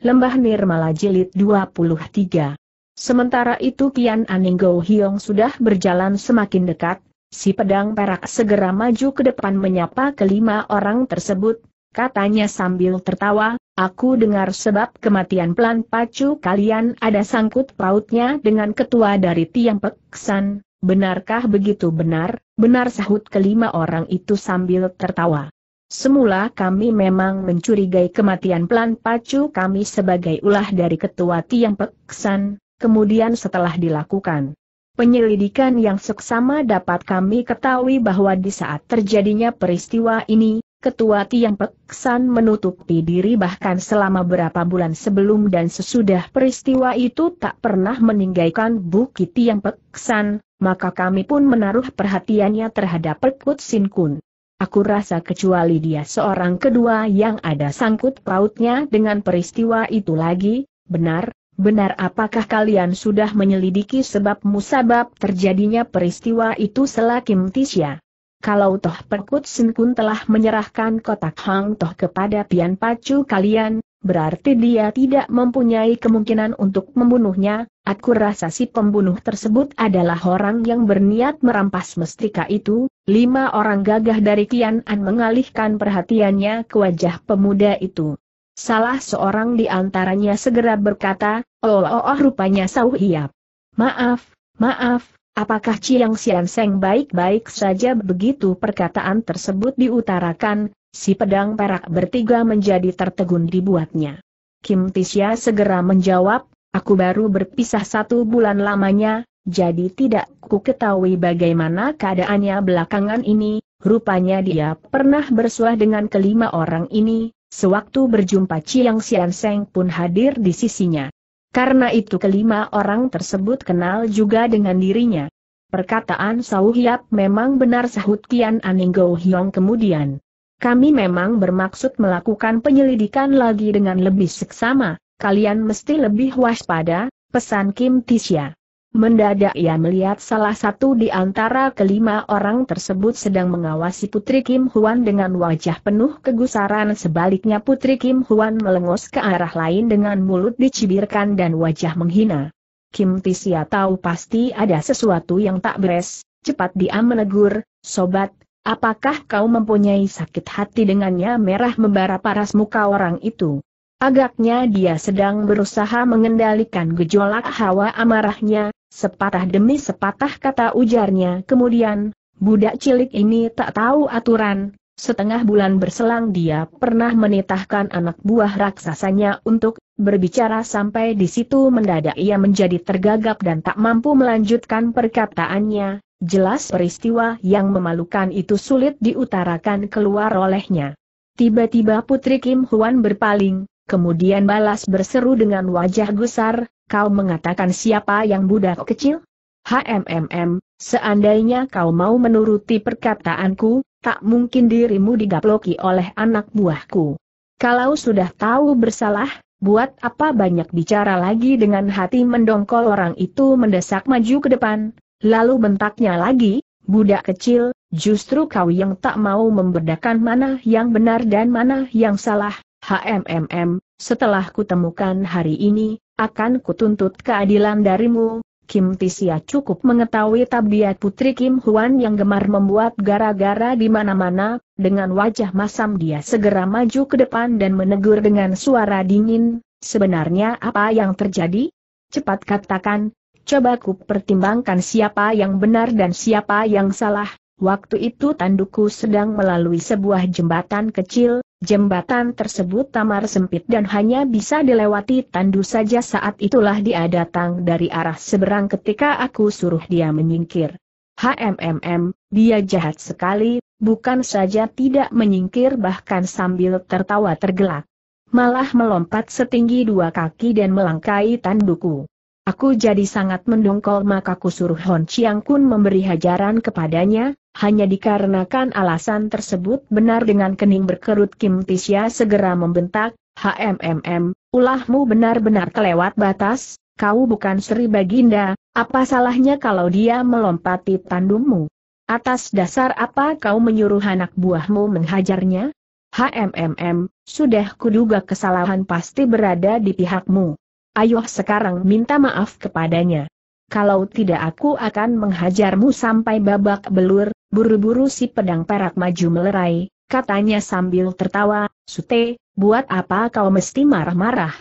Lembah Nirmala Jilid 23. Sementara itu Kian Aning Go sudah berjalan semakin dekat, si pedang perak segera maju ke depan menyapa kelima orang tersebut, katanya sambil tertawa, aku dengar sebab kematian pelan pacu kalian ada sangkut pautnya dengan ketua dari Tiang Peksan, benarkah begitu benar, benar sahut kelima orang itu sambil tertawa. Semula kami memang mencurigai kematian pelan pacu kami sebagai ulah dari ketua Tiang Peksan, kemudian setelah dilakukan penyelidikan yang seksama dapat kami ketahui bahwa di saat terjadinya peristiwa ini, ketua Tiang Peksan menutupi diri bahkan selama berapa bulan sebelum dan sesudah peristiwa itu tak pernah meninggalkan bukit Tiang Peksan, maka kami pun menaruh perhatiannya terhadap Perkut Sinkun. Aku rasa kecuali dia seorang kedua yang ada sangkut pautnya dengan peristiwa itu lagi, benar, benar apakah kalian sudah menyelidiki sebab musabab terjadinya peristiwa itu selakim Tisya? Kalau Toh Perkut Sinkun telah menyerahkan kotak Hang Toh kepada Pian Pacu kalian, berarti dia tidak mempunyai kemungkinan untuk membunuhnya, aku rasa si pembunuh tersebut adalah orang yang berniat merampas mestika itu, lima orang gagah dari Kian An mengalihkan perhatiannya ke wajah pemuda itu. Salah seorang di antaranya segera berkata, oh, oh, oh rupanya sauh Hiap. Maaf, maaf, Apakah Chiang Sian Seng baik-baik saja begitu perkataan tersebut diutarakan, si pedang perak bertiga menjadi tertegun dibuatnya. Kim Tisya segera menjawab, aku baru berpisah satu bulan lamanya, jadi tidak ku ketahui bagaimana keadaannya belakangan ini, rupanya dia pernah bersuah dengan kelima orang ini, sewaktu berjumpa Chiang Sian Seng pun hadir di sisinya. Karena itu kelima orang tersebut kenal juga dengan dirinya. Perkataan Sauhiap memang benar sahut Kian Aninggo Hyong kemudian. Kami memang bermaksud melakukan penyelidikan lagi dengan lebih seksama, kalian mesti lebih waspada, pesan Kim Tisha. Mendadak ia melihat salah satu di antara kelima orang tersebut sedang mengawasi Putri Kim Huan dengan wajah penuh kegusaran sebaliknya Putri Kim Huan melengos ke arah lain dengan mulut dicibirkan dan wajah menghina. Kim Tisia tahu pasti ada sesuatu yang tak beres, cepat dia menegur, sobat, Apakah kau mempunyai sakit hati dengannya merah membara paras muka orang itu? Agaknya dia sedang berusaha mengendalikan gejolak hawa amarahnya, sepatah demi sepatah kata ujarnya. Kemudian, budak cilik ini tak tahu aturan, setengah bulan berselang dia pernah menitahkan anak buah raksasanya untuk berbicara sampai di situ mendadak ia menjadi tergagap dan tak mampu melanjutkan perkataannya, Jelas peristiwa yang memalukan itu sulit diutarakan keluar olehnya. Tiba-tiba Putri Kim Huan berpaling, kemudian balas berseru dengan wajah gusar, kau mengatakan siapa yang budak kecil? HMMM, seandainya kau mau menuruti perkataanku, tak mungkin dirimu digaploki oleh anak buahku. Kalau sudah tahu bersalah, buat apa banyak bicara lagi dengan hati mendongkol orang itu mendesak maju ke depan, Lalu bentaknya lagi, budak kecil, justru kau yang tak mau membedakan mana yang benar dan mana yang salah, HMMM, setelah kutemukan hari ini, akan kutuntut keadilan darimu, Kim Tisia cukup mengetahui tabiat putri Kim Huan yang gemar membuat gara-gara di mana-mana, dengan wajah masam dia segera maju ke depan dan menegur dengan suara dingin, sebenarnya apa yang terjadi? Cepat katakan, coba ku pertimbangkan siapa yang benar dan siapa yang salah. Waktu itu tanduku sedang melalui sebuah jembatan kecil, jembatan tersebut tamar sempit dan hanya bisa dilewati tandu saja saat itulah dia datang dari arah seberang ketika aku suruh dia menyingkir. HMMM, dia jahat sekali, bukan saja tidak menyingkir bahkan sambil tertawa tergelak. Malah melompat setinggi dua kaki dan melangkai tanduku. Aku jadi sangat mendongkol maka kusuruh Hon Chiang Kun memberi hajaran kepadanya, hanya dikarenakan alasan tersebut benar dengan kening berkerut Kim Tisya segera membentak, HMMM, ulahmu benar-benar kelewat batas, kau bukan Sri Baginda, apa salahnya kalau dia melompati tandumu? Atas dasar apa kau menyuruh anak buahmu menghajarnya? HMMM, sudah kuduga kesalahan pasti berada di pihakmu ayo sekarang minta maaf kepadanya. Kalau tidak aku akan menghajarmu sampai babak belur, buru-buru si pedang perak maju melerai, katanya sambil tertawa, Sute, buat apa kau mesti marah-marah?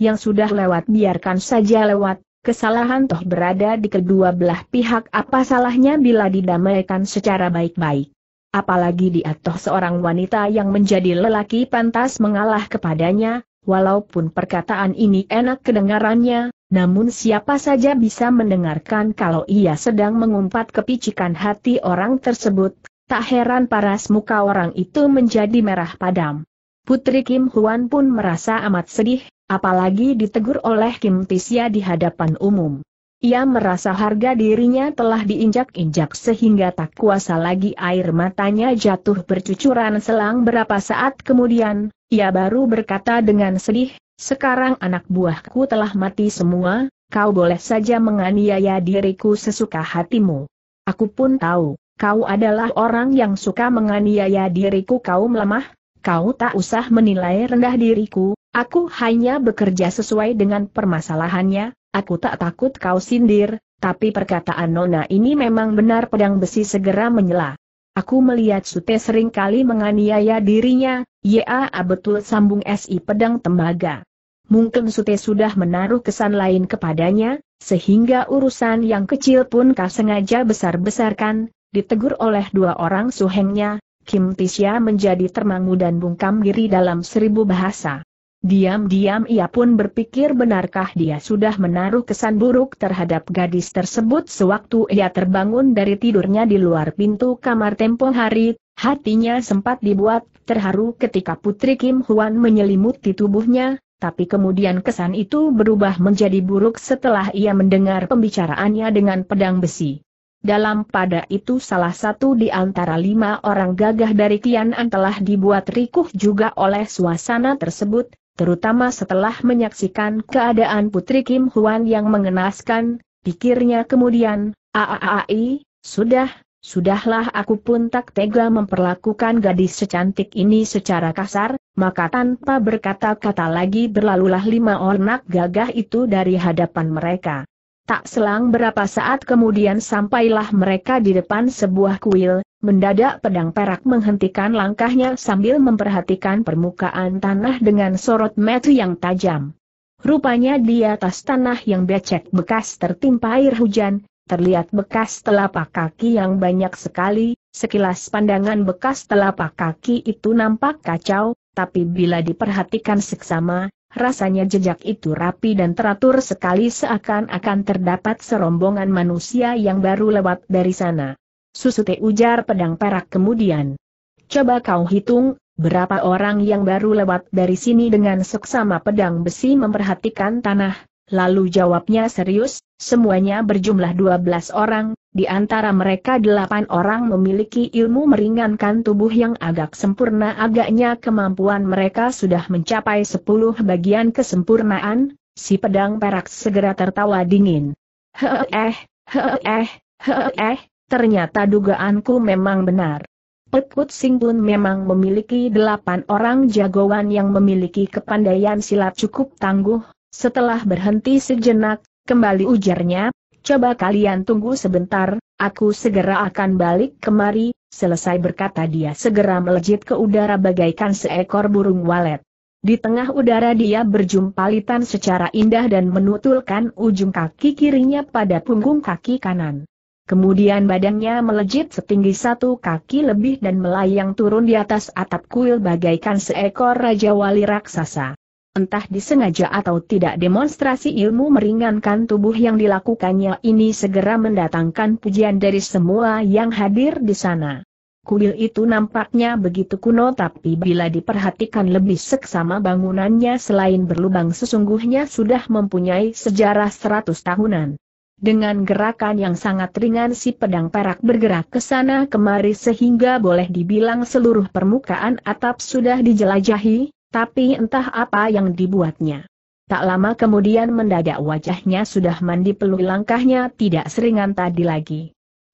Yang sudah lewat biarkan saja lewat, kesalahan toh berada di kedua belah pihak apa salahnya bila didamaikan secara baik-baik. Apalagi dia toh seorang wanita yang menjadi lelaki pantas mengalah kepadanya, Walaupun perkataan ini enak kedengarannya, namun siapa saja bisa mendengarkan kalau ia sedang mengumpat kepicikan hati orang tersebut, tak heran paras muka orang itu menjadi merah padam. Putri Kim Huan pun merasa amat sedih, apalagi ditegur oleh Kim Tisya di hadapan umum. Ia merasa harga dirinya telah diinjak-injak sehingga tak kuasa lagi air matanya jatuh bercucuran selang berapa saat kemudian, ia baru berkata dengan sedih, sekarang anak buahku telah mati semua, kau boleh saja menganiaya diriku sesuka hatimu. Aku pun tahu, kau adalah orang yang suka menganiaya diriku kau lemah kau tak usah menilai rendah diriku, aku hanya bekerja sesuai dengan permasalahannya, Aku tak takut kau sindir, tapi perkataan Nona ini memang benar pedang besi segera menyela. Aku melihat Sute sering kali menganiaya dirinya, ya betul sambung SI pedang tembaga. Mungkin Sute sudah menaruh kesan lain kepadanya, sehingga urusan yang kecil pun kau sengaja besar-besarkan, ditegur oleh dua orang suhengnya, Kim Tisya menjadi termangu dan bungkam diri dalam seribu bahasa. Diam-diam ia pun berpikir benarkah dia sudah menaruh kesan buruk terhadap gadis tersebut sewaktu ia terbangun dari tidurnya di luar pintu kamar tempo hari, hatinya sempat dibuat terharu ketika Putri Kim Huan menyelimuti tubuhnya, tapi kemudian kesan itu berubah menjadi buruk setelah ia mendengar pembicaraannya dengan pedang besi. Dalam pada itu salah satu di antara lima orang gagah dari Tian An telah dibuat rikuh juga oleh suasana tersebut, terutama setelah menyaksikan keadaan Putri Kim Huan yang mengenaskan, pikirnya kemudian, aaai, sudah, sudahlah aku pun tak tega memperlakukan gadis secantik ini secara kasar, maka tanpa berkata-kata lagi berlalulah lima ornak gagah itu dari hadapan mereka. Tak selang berapa saat kemudian sampailah mereka di depan sebuah kuil, Mendadak pedang perak menghentikan langkahnya sambil memperhatikan permukaan tanah dengan sorot metu yang tajam. Rupanya di atas tanah yang becek bekas tertimpa air hujan, terlihat bekas telapak kaki yang banyak sekali, sekilas pandangan bekas telapak kaki itu nampak kacau, tapi bila diperhatikan seksama, rasanya jejak itu rapi dan teratur sekali seakan-akan terdapat serombongan manusia yang baru lewat dari sana. Susute ujar pedang perak kemudian. Coba kau hitung, berapa orang yang baru lewat dari sini dengan seksama pedang besi memperhatikan tanah, lalu jawabnya serius, semuanya berjumlah 12 orang, di antara mereka delapan orang memiliki ilmu meringankan tubuh yang agak sempurna agaknya kemampuan mereka sudah mencapai sepuluh bagian kesempurnaan, si pedang perak segera tertawa dingin. heh, heh, heh, Ternyata dugaanku memang benar. Pekut Sing pun memang memiliki delapan orang jagoan yang memiliki kepandaian silat cukup tangguh, setelah berhenti sejenak, kembali ujarnya, coba kalian tunggu sebentar, aku segera akan balik kemari, selesai berkata dia segera melejit ke udara bagaikan seekor burung walet. Di tengah udara dia berjumpa litan secara indah dan menutulkan ujung kaki kirinya pada punggung kaki kanan. Kemudian badannya melejit setinggi satu kaki lebih dan melayang turun di atas atap kuil bagaikan seekor raja wali raksasa. Entah disengaja atau tidak demonstrasi ilmu meringankan tubuh yang dilakukannya ini segera mendatangkan pujian dari semua yang hadir di sana. Kuil itu nampaknya begitu kuno tapi bila diperhatikan lebih seksama bangunannya selain berlubang sesungguhnya sudah mempunyai sejarah 100 tahunan. Dengan gerakan yang sangat ringan si pedang perak bergerak ke sana kemari sehingga boleh dibilang seluruh permukaan atap sudah dijelajahi, tapi entah apa yang dibuatnya. Tak lama kemudian mendadak wajahnya sudah mandi peluh langkahnya tidak seringan tadi lagi.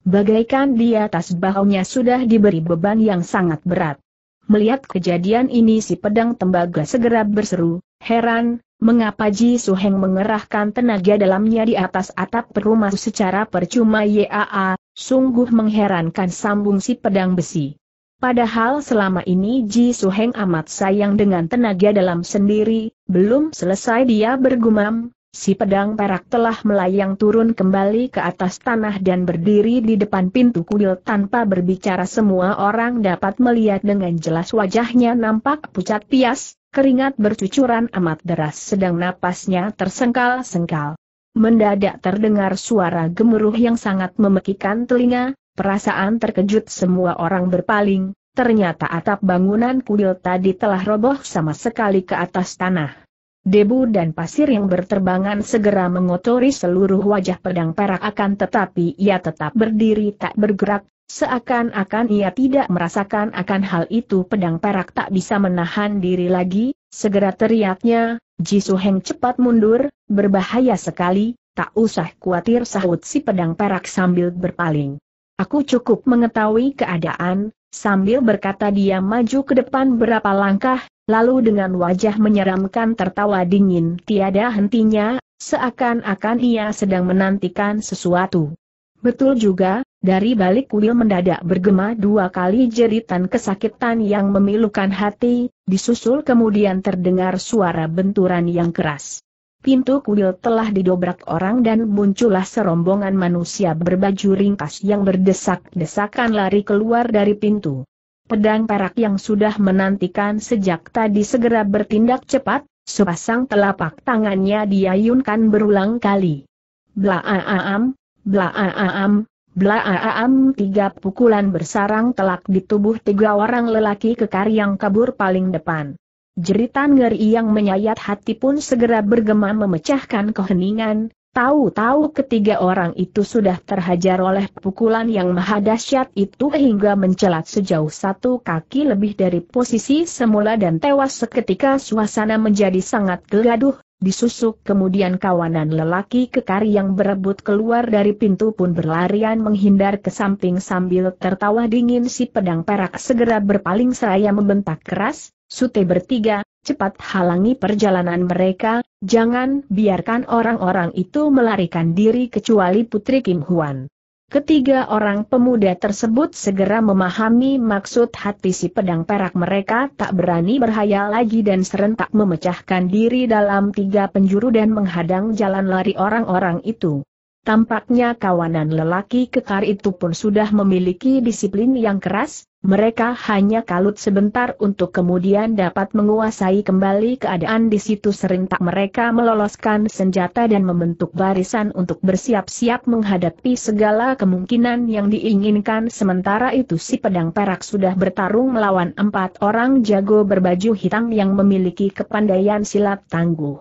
Bagaikan di atas bahunya sudah diberi beban yang sangat berat. Melihat kejadian ini si pedang tembaga segera berseru, heran, Mengapa Ji Suheng mengerahkan tenaga dalamnya di atas atap rumah secara percuma Yaa, sungguh mengherankan sambung si pedang besi. Padahal selama ini Ji Suheng amat sayang dengan tenaga dalam sendiri, belum selesai dia bergumam, si pedang perak telah melayang turun kembali ke atas tanah dan berdiri di depan pintu kuil tanpa berbicara semua orang dapat melihat dengan jelas wajahnya nampak pucat pias, keringat bercucuran amat deras sedang napasnya tersengkal-sengkal. Mendadak terdengar suara gemuruh yang sangat memekikan telinga, perasaan terkejut semua orang berpaling, ternyata atap bangunan kuil tadi telah roboh sama sekali ke atas tanah. Debu dan pasir yang berterbangan segera mengotori seluruh wajah pedang perak akan tetapi ia tetap berdiri tak bergerak, Seakan-akan ia tidak merasakan akan hal itu pedang perak tak bisa menahan diri lagi, segera teriaknya, Jisu Heng cepat mundur, berbahaya sekali, tak usah khawatir sahut si pedang perak sambil berpaling. Aku cukup mengetahui keadaan, sambil berkata dia maju ke depan berapa langkah, lalu dengan wajah menyeramkan tertawa dingin tiada hentinya, seakan-akan ia sedang menantikan sesuatu. Betul juga, dari balik kuil mendadak bergema dua kali jeritan kesakitan yang memilukan hati, disusul kemudian terdengar suara benturan yang keras. Pintu kuil telah didobrak orang dan muncullah serombongan manusia berbaju ringkas yang berdesak-desakan lari keluar dari pintu. Pedang perak yang sudah menantikan sejak tadi segera bertindak cepat, sepasang telapak tangannya diayunkan berulang kali. Blaaam, blaaam, Blaaam tiga pukulan bersarang telak di tubuh tiga orang lelaki kekar yang kabur paling depan. Jeritan ngeri yang menyayat hati pun segera bergema memecahkan keheningan, tahu-tahu ketiga orang itu sudah terhajar oleh pukulan yang maha dahsyat itu hingga mencelat sejauh satu kaki lebih dari posisi semula dan tewas seketika suasana menjadi sangat geladuh, Disusuk kemudian kawanan lelaki kekar yang berebut keluar dari pintu pun berlarian menghindar ke samping sambil tertawa dingin si pedang perak segera berpaling seraya membentak keras, sute bertiga, cepat halangi perjalanan mereka, jangan biarkan orang-orang itu melarikan diri kecuali Putri Kim Huan. Ketiga orang pemuda tersebut segera memahami maksud hati si pedang perak mereka tak berani berhayal lagi dan serentak memecahkan diri dalam tiga penjuru dan menghadang jalan lari orang-orang itu. Tampaknya kawanan lelaki kekar itu pun sudah memiliki disiplin yang keras, mereka hanya kalut sebentar untuk kemudian dapat menguasai kembali keadaan di situ serentak mereka meloloskan senjata dan membentuk barisan untuk bersiap-siap menghadapi segala kemungkinan yang diinginkan sementara itu si pedang perak sudah bertarung melawan empat orang jago berbaju hitam yang memiliki kepandaian silat tangguh.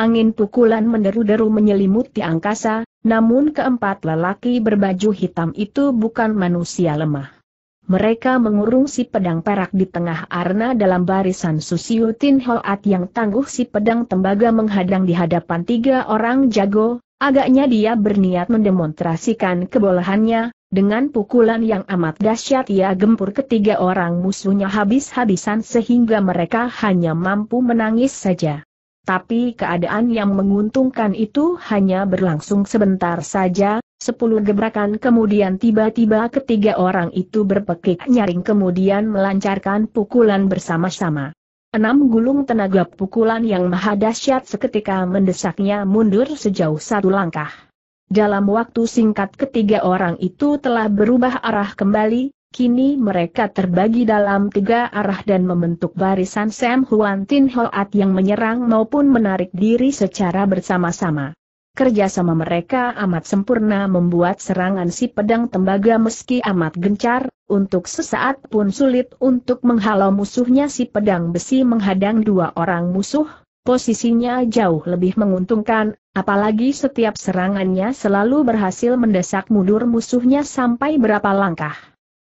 Angin pukulan menderu-deru menyelimuti angkasa, namun keempat lelaki berbaju hitam itu bukan manusia lemah. Mereka mengurung si pedang perak di tengah arna dalam barisan Susiu Tin Hoat yang tangguh si pedang tembaga menghadang di hadapan tiga orang jago, agaknya dia berniat mendemonstrasikan kebolehannya, dengan pukulan yang amat dahsyat ia gempur ketiga orang musuhnya habis-habisan sehingga mereka hanya mampu menangis saja. Tapi keadaan yang menguntungkan itu hanya berlangsung sebentar saja, Sepuluh gebrakan kemudian tiba-tiba ketiga orang itu berpekik nyaring kemudian melancarkan pukulan bersama-sama. Enam gulung tenaga pukulan yang maha dahsyat seketika mendesaknya mundur sejauh satu langkah. Dalam waktu singkat ketiga orang itu telah berubah arah kembali, kini mereka terbagi dalam tiga arah dan membentuk barisan Sam Huan Tin Hoat yang menyerang maupun menarik diri secara bersama-sama. Kerjasama mereka amat sempurna membuat serangan si pedang tembaga meski amat gencar, untuk sesaat pun sulit untuk menghalau musuhnya si pedang besi menghadang dua orang musuh, posisinya jauh lebih menguntungkan, apalagi setiap serangannya selalu berhasil mendesak mundur musuhnya sampai berapa langkah.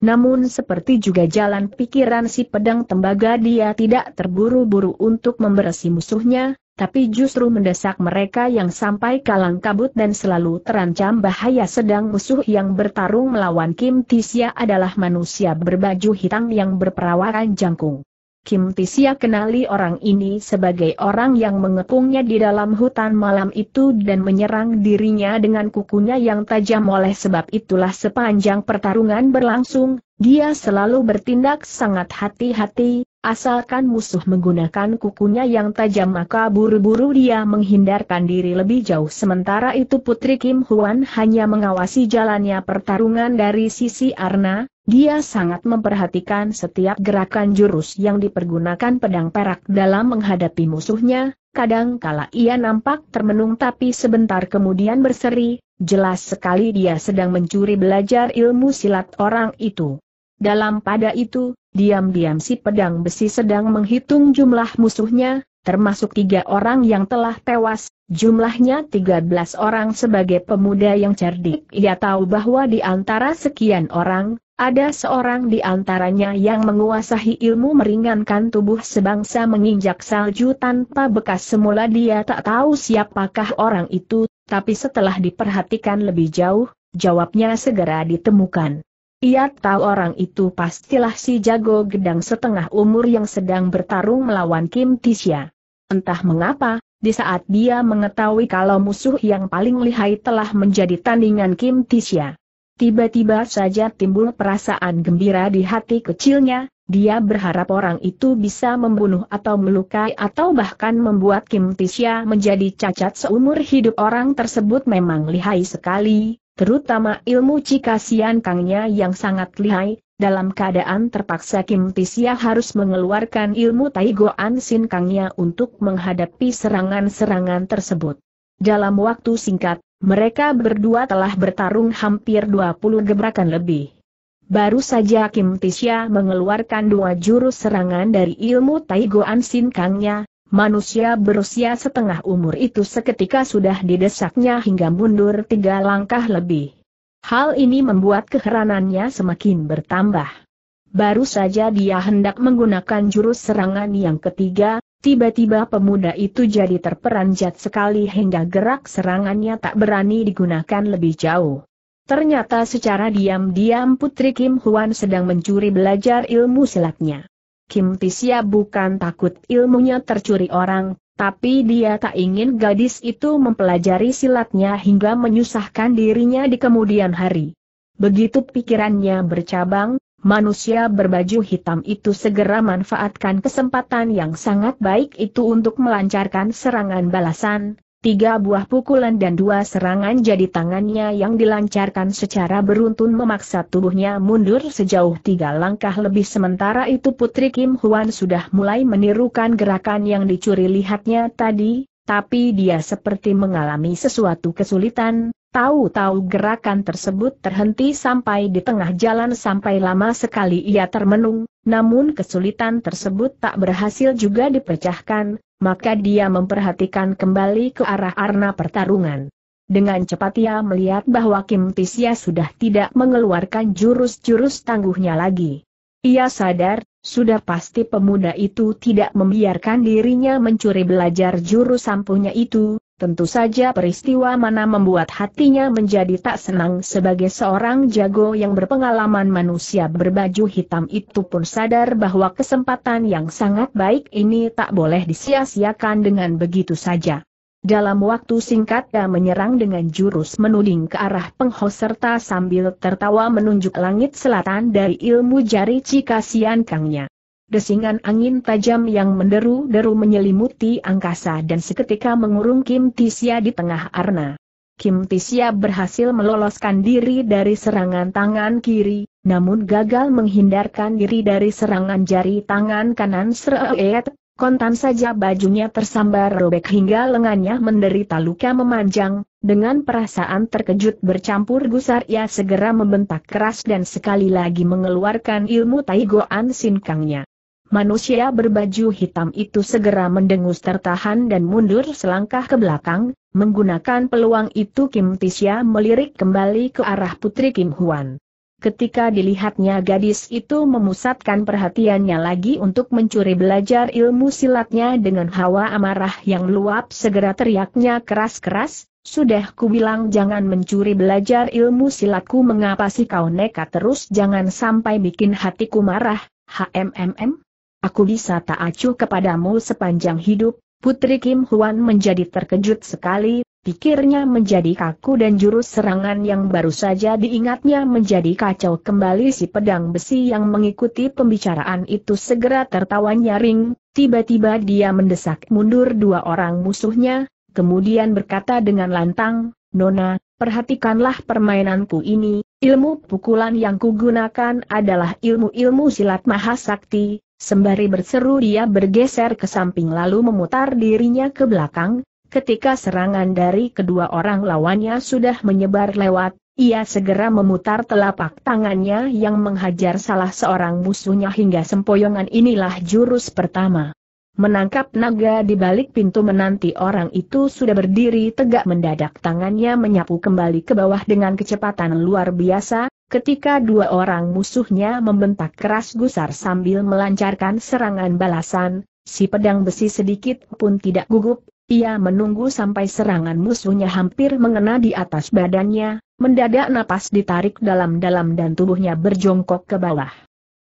Namun seperti juga jalan pikiran si pedang tembaga dia tidak terburu-buru untuk memberesi musuhnya, tapi justru mendesak mereka yang sampai kalang kabut dan selalu terancam bahaya sedang musuh yang bertarung melawan Kim Tisya adalah manusia berbaju hitam yang berperawakan jangkung. Kim Tisya kenali orang ini sebagai orang yang mengepungnya di dalam hutan malam itu dan menyerang dirinya dengan kukunya yang tajam oleh sebab itulah sepanjang pertarungan berlangsung, dia selalu bertindak sangat hati-hati, Asalkan musuh menggunakan kukunya yang tajam maka buru-buru dia menghindarkan diri lebih jauh sementara itu Putri Kim Huan hanya mengawasi jalannya pertarungan dari sisi Arna, dia sangat memperhatikan setiap gerakan jurus yang dipergunakan pedang perak dalam menghadapi musuhnya, kadang kala ia nampak termenung tapi sebentar kemudian berseri, jelas sekali dia sedang mencuri belajar ilmu silat orang itu. Dalam pada itu, Diam-diam si pedang besi sedang menghitung jumlah musuhnya, termasuk tiga orang yang telah tewas, jumlahnya tiga belas orang sebagai pemuda yang cerdik. Ia tahu bahwa di antara sekian orang, ada seorang di antaranya yang menguasai ilmu meringankan tubuh sebangsa menginjak salju tanpa bekas semula dia tak tahu siapakah orang itu, tapi setelah diperhatikan lebih jauh, jawabnya segera ditemukan. Ia tahu orang itu pastilah si jago gedang setengah umur yang sedang bertarung melawan Kim Tisya. Entah mengapa, di saat dia mengetahui kalau musuh yang paling lihai telah menjadi tandingan Kim Tisya, Tiba-tiba saja timbul perasaan gembira di hati kecilnya, dia berharap orang itu bisa membunuh atau melukai atau bahkan membuat Kim Tisya menjadi cacat seumur hidup orang tersebut memang lihai sekali, terutama ilmu Cikasian Kangnya yang sangat lihai, dalam keadaan terpaksa Kim Tisia harus mengeluarkan ilmu Taigoan Sin Kangnya untuk menghadapi serangan-serangan tersebut. Dalam waktu singkat, mereka berdua telah bertarung hampir 20 gebrakan lebih. Baru saja Kim Tisia mengeluarkan dua jurus serangan dari ilmu Taigoan Sin Kangnya, Manusia berusia setengah umur itu seketika sudah didesaknya hingga mundur tiga langkah lebih. Hal ini membuat keheranannya semakin bertambah. Baru saja dia hendak menggunakan jurus serangan yang ketiga, tiba-tiba pemuda itu jadi terperanjat sekali hingga gerak serangannya tak berani digunakan lebih jauh. Ternyata secara diam-diam Putri Kim Huan sedang mencuri belajar ilmu silatnya. Kim Tisya bukan takut ilmunya tercuri orang, tapi dia tak ingin gadis itu mempelajari silatnya hingga menyusahkan dirinya di kemudian hari. Begitu pikirannya bercabang, manusia berbaju hitam itu segera manfaatkan kesempatan yang sangat baik itu untuk melancarkan serangan balasan, Tiga buah pukulan dan dua serangan jadi tangannya yang dilancarkan secara beruntun memaksa tubuhnya mundur sejauh tiga langkah lebih sementara itu Putri Kim Huan sudah mulai menirukan gerakan yang dicuri lihatnya tadi, tapi dia seperti mengalami sesuatu kesulitan, tahu-tahu gerakan tersebut terhenti sampai di tengah jalan sampai lama sekali ia termenung, namun kesulitan tersebut tak berhasil juga dipecahkan, maka dia memperhatikan kembali ke arah arna pertarungan. Dengan cepat ia melihat bahwa Kim Tisya sudah tidak mengeluarkan jurus-jurus tangguhnya lagi. Ia sadar, sudah pasti pemuda itu tidak membiarkan dirinya mencuri belajar jurus ampuhnya itu, Tentu saja peristiwa mana membuat hatinya menjadi tak senang sebagai seorang jago yang berpengalaman manusia berbaju hitam itu pun sadar bahwa kesempatan yang sangat baik ini tak boleh disia-siakan dengan begitu saja. Dalam waktu singkat ia menyerang dengan jurus menuding ke arah pengho serta sambil tertawa menunjuk langit selatan dari ilmu jari Cikasian Kangnya. Desingan angin tajam yang menderu-deru menyelimuti angkasa dan seketika mengurung Kim Tisya di tengah arna. Kim Tisya berhasil meloloskan diri dari serangan tangan kiri, namun gagal menghindarkan diri dari serangan jari tangan kanan Sreet, kontan saja bajunya tersambar robek hingga lengannya menderita luka memanjang, dengan perasaan terkejut bercampur gusar ia segera membentak keras dan sekali lagi mengeluarkan ilmu Taigoan Sinkangnya. Manusia berbaju hitam itu segera mendengus tertahan dan mundur selangkah ke belakang, menggunakan peluang itu Kim Tisya melirik kembali ke arah putri Kim Huan. Ketika dilihatnya gadis itu memusatkan perhatiannya lagi untuk mencuri belajar ilmu silatnya dengan hawa amarah yang luap segera teriaknya keras-keras, sudah kubilang jangan mencuri belajar ilmu silatku mengapa sih kau nekat terus jangan sampai bikin hatiku marah, HMMM aku bisa tak acuh kepadamu sepanjang hidup, Putri Kim Huan menjadi terkejut sekali, pikirnya menjadi kaku dan jurus serangan yang baru saja diingatnya menjadi kacau kembali si pedang besi yang mengikuti pembicaraan itu segera tertawa nyaring, tiba-tiba dia mendesak mundur dua orang musuhnya, kemudian berkata dengan lantang, Nona, perhatikanlah permainanku ini, ilmu pukulan yang kugunakan adalah ilmu-ilmu silat mahasakti, Sembari berseru dia bergeser ke samping lalu memutar dirinya ke belakang, ketika serangan dari kedua orang lawannya sudah menyebar lewat, ia segera memutar telapak tangannya yang menghajar salah seorang musuhnya hingga sempoyongan inilah jurus pertama. Menangkap naga di balik pintu menanti orang itu sudah berdiri tegak mendadak tangannya menyapu kembali ke bawah dengan kecepatan luar biasa, Ketika dua orang musuhnya membentak keras gusar sambil melancarkan serangan balasan, si pedang besi sedikit pun tidak gugup, ia menunggu sampai serangan musuhnya hampir mengena di atas badannya, mendadak napas ditarik dalam-dalam dan tubuhnya berjongkok ke bawah.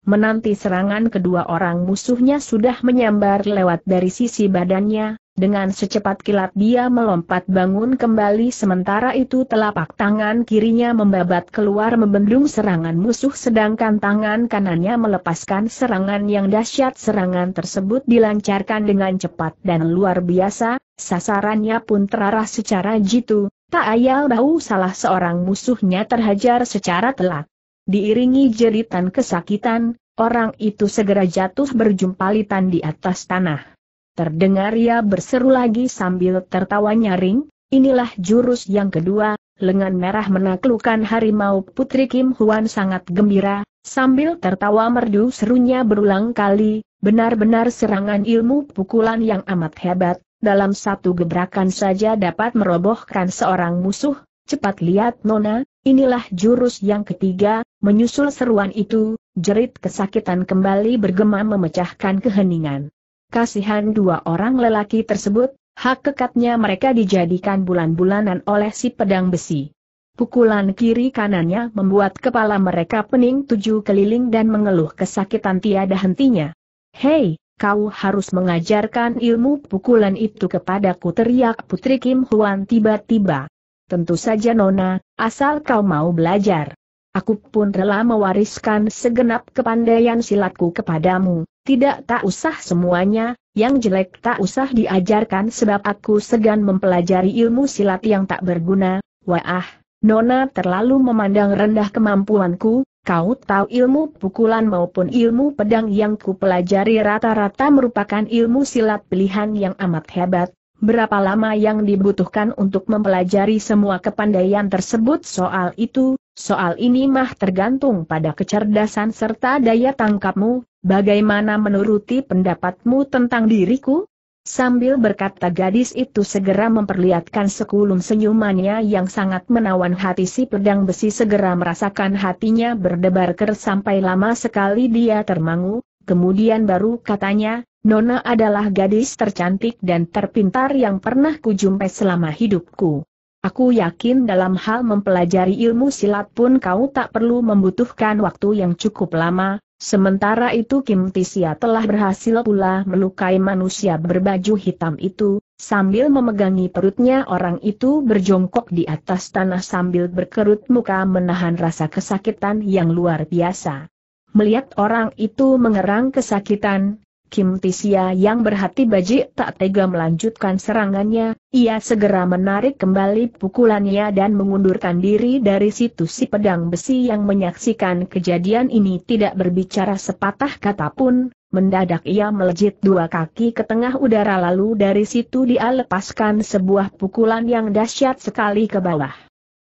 Menanti serangan kedua orang musuhnya sudah menyambar lewat dari sisi badannya, dengan secepat kilat dia melompat bangun kembali sementara itu telapak tangan kirinya membabat keluar membendung serangan musuh sedangkan tangan kanannya melepaskan serangan yang dahsyat serangan tersebut dilancarkan dengan cepat dan luar biasa, sasarannya pun terarah secara jitu, tak ayal bau salah seorang musuhnya terhajar secara telak. Diiringi jeritan kesakitan, orang itu segera jatuh berjumpalitan di atas tanah. Terdengar ia berseru lagi sambil tertawa nyaring, inilah jurus yang kedua, lengan merah menaklukkan harimau putri Kim Huan sangat gembira, sambil tertawa merdu serunya berulang kali, benar-benar serangan ilmu pukulan yang amat hebat, dalam satu gebrakan saja dapat merobohkan seorang musuh, cepat lihat Nona, inilah jurus yang ketiga, menyusul seruan itu, jerit kesakitan kembali bergema memecahkan keheningan kasihan dua orang lelaki tersebut, hak kekatnya mereka dijadikan bulan-bulanan oleh si pedang besi. Pukulan kiri kanannya membuat kepala mereka pening tujuh keliling dan mengeluh kesakitan tiada hentinya. Hei, kau harus mengajarkan ilmu pukulan itu kepadaku teriak Putri Kim Huan tiba-tiba. Tentu saja Nona, asal kau mau belajar. Aku pun rela mewariskan segenap kepandaian silatku kepadamu. Tidak tak usah semuanya, yang jelek tak usah diajarkan sebab aku segan mempelajari ilmu silat yang tak berguna. Wah, Nona terlalu memandang rendah kemampuanku, Kau tahu ilmu pukulan maupun ilmu pedang yang ku pelajari rata-rata merupakan ilmu silat pilihan yang amat hebat, Berapa lama yang dibutuhkan untuk mempelajari semua kepandaian tersebut soal itu, soal ini mah tergantung pada kecerdasan serta daya tangkapmu, bagaimana menuruti pendapatmu tentang diriku? Sambil berkata gadis itu segera memperlihatkan sekulum senyumannya yang sangat menawan hati si pedang besi segera merasakan hatinya berdebar ker sampai lama sekali dia termangu, Kemudian baru katanya, Nona adalah gadis tercantik dan terpintar yang pernah kujumpai selama hidupku. Aku yakin dalam hal mempelajari ilmu silat pun kau tak perlu membutuhkan waktu yang cukup lama, sementara itu Kim Tisia telah berhasil pula melukai manusia berbaju hitam itu, sambil memegangi perutnya orang itu berjongkok di atas tanah sambil berkerut muka menahan rasa kesakitan yang luar biasa. Melihat orang itu mengerang kesakitan, Kim Tisia yang berhati bajik tak tega melanjutkan serangannya, ia segera menarik kembali pukulannya dan mengundurkan diri dari situ si pedang besi yang menyaksikan kejadian ini tidak berbicara sepatah kata pun, mendadak ia melejit dua kaki ke tengah udara lalu dari situ dia lepaskan sebuah pukulan yang dahsyat sekali ke bawah.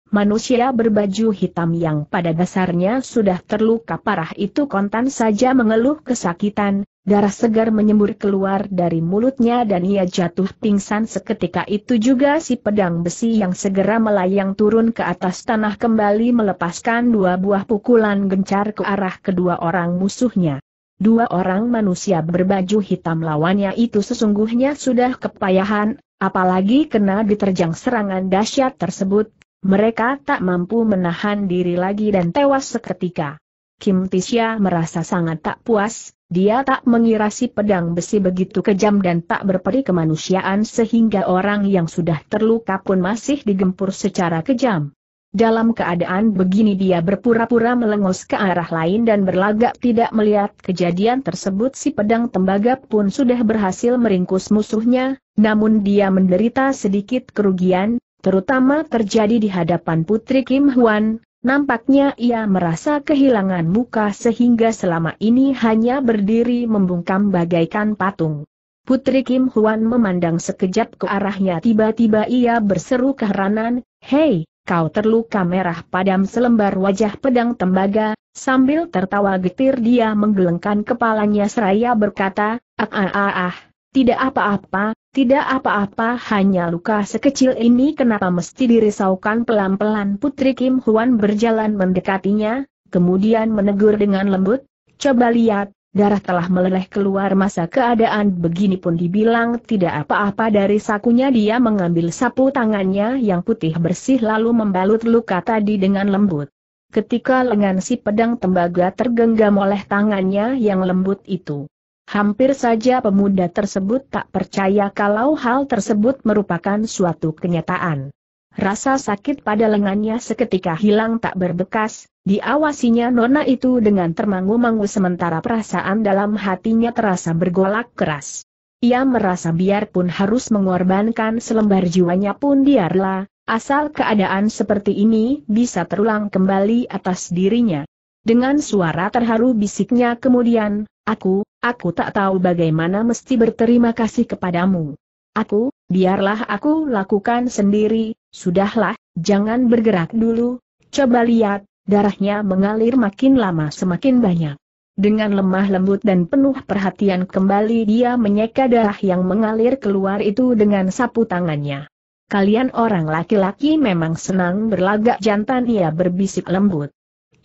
Manusia berbaju hitam yang pada dasarnya sudah terluka parah itu kontan saja mengeluh kesakitan, darah segar menyembur keluar dari mulutnya dan ia jatuh pingsan seketika itu juga si pedang besi yang segera melayang turun ke atas tanah kembali melepaskan dua buah pukulan gencar ke arah kedua orang musuhnya. Dua orang manusia berbaju hitam lawannya itu sesungguhnya sudah kepayahan, apalagi kena diterjang serangan dahsyat tersebut, mereka tak mampu menahan diri lagi dan tewas seketika. Kim Tisya merasa sangat tak puas, dia tak mengira si pedang besi begitu kejam dan tak berperi kemanusiaan sehingga orang yang sudah terluka pun masih digempur secara kejam. Dalam keadaan begini dia berpura-pura melengos ke arah lain dan berlagak tidak melihat kejadian tersebut si pedang tembaga pun sudah berhasil meringkus musuhnya, namun dia menderita sedikit kerugian, Terutama terjadi di hadapan Putri Kim Hwan, nampaknya ia merasa kehilangan muka sehingga selama ini hanya berdiri membungkam bagaikan patung. Putri Kim Huan memandang sekejap ke arahnya tiba-tiba ia berseru keheranan, Hei, kau terluka merah padam selembar wajah pedang tembaga, sambil tertawa getir dia menggelengkan kepalanya seraya berkata, ah ah, ah, ah tidak apa-apa, tidak apa-apa hanya luka sekecil ini kenapa mesti dirisaukan pelan-pelan Putri Kim Huan berjalan mendekatinya, kemudian menegur dengan lembut, coba lihat, darah telah meleleh keluar masa keadaan begini pun dibilang tidak apa-apa dari sakunya dia mengambil sapu tangannya yang putih bersih lalu membalut luka tadi dengan lembut. Ketika lengan si pedang tembaga tergenggam oleh tangannya yang lembut itu. Hampir saja pemuda tersebut tak percaya kalau hal tersebut merupakan suatu kenyataan. Rasa sakit pada lengannya seketika hilang tak berbekas, diawasinya nona itu dengan termangu-mangu sementara perasaan dalam hatinya terasa bergolak keras. Ia merasa biarpun harus mengorbankan selembar jiwanya pun biarlah, asal keadaan seperti ini bisa terulang kembali atas dirinya. Dengan suara terharu bisiknya kemudian, aku, Aku tak tahu bagaimana mesti berterima kasih kepadamu. Aku, biarlah aku lakukan sendiri, sudahlah, jangan bergerak dulu, coba lihat, darahnya mengalir makin lama semakin banyak. Dengan lemah lembut dan penuh perhatian kembali dia menyeka darah yang mengalir keluar itu dengan sapu tangannya. Kalian orang laki-laki memang senang berlagak jantan ia berbisik lembut.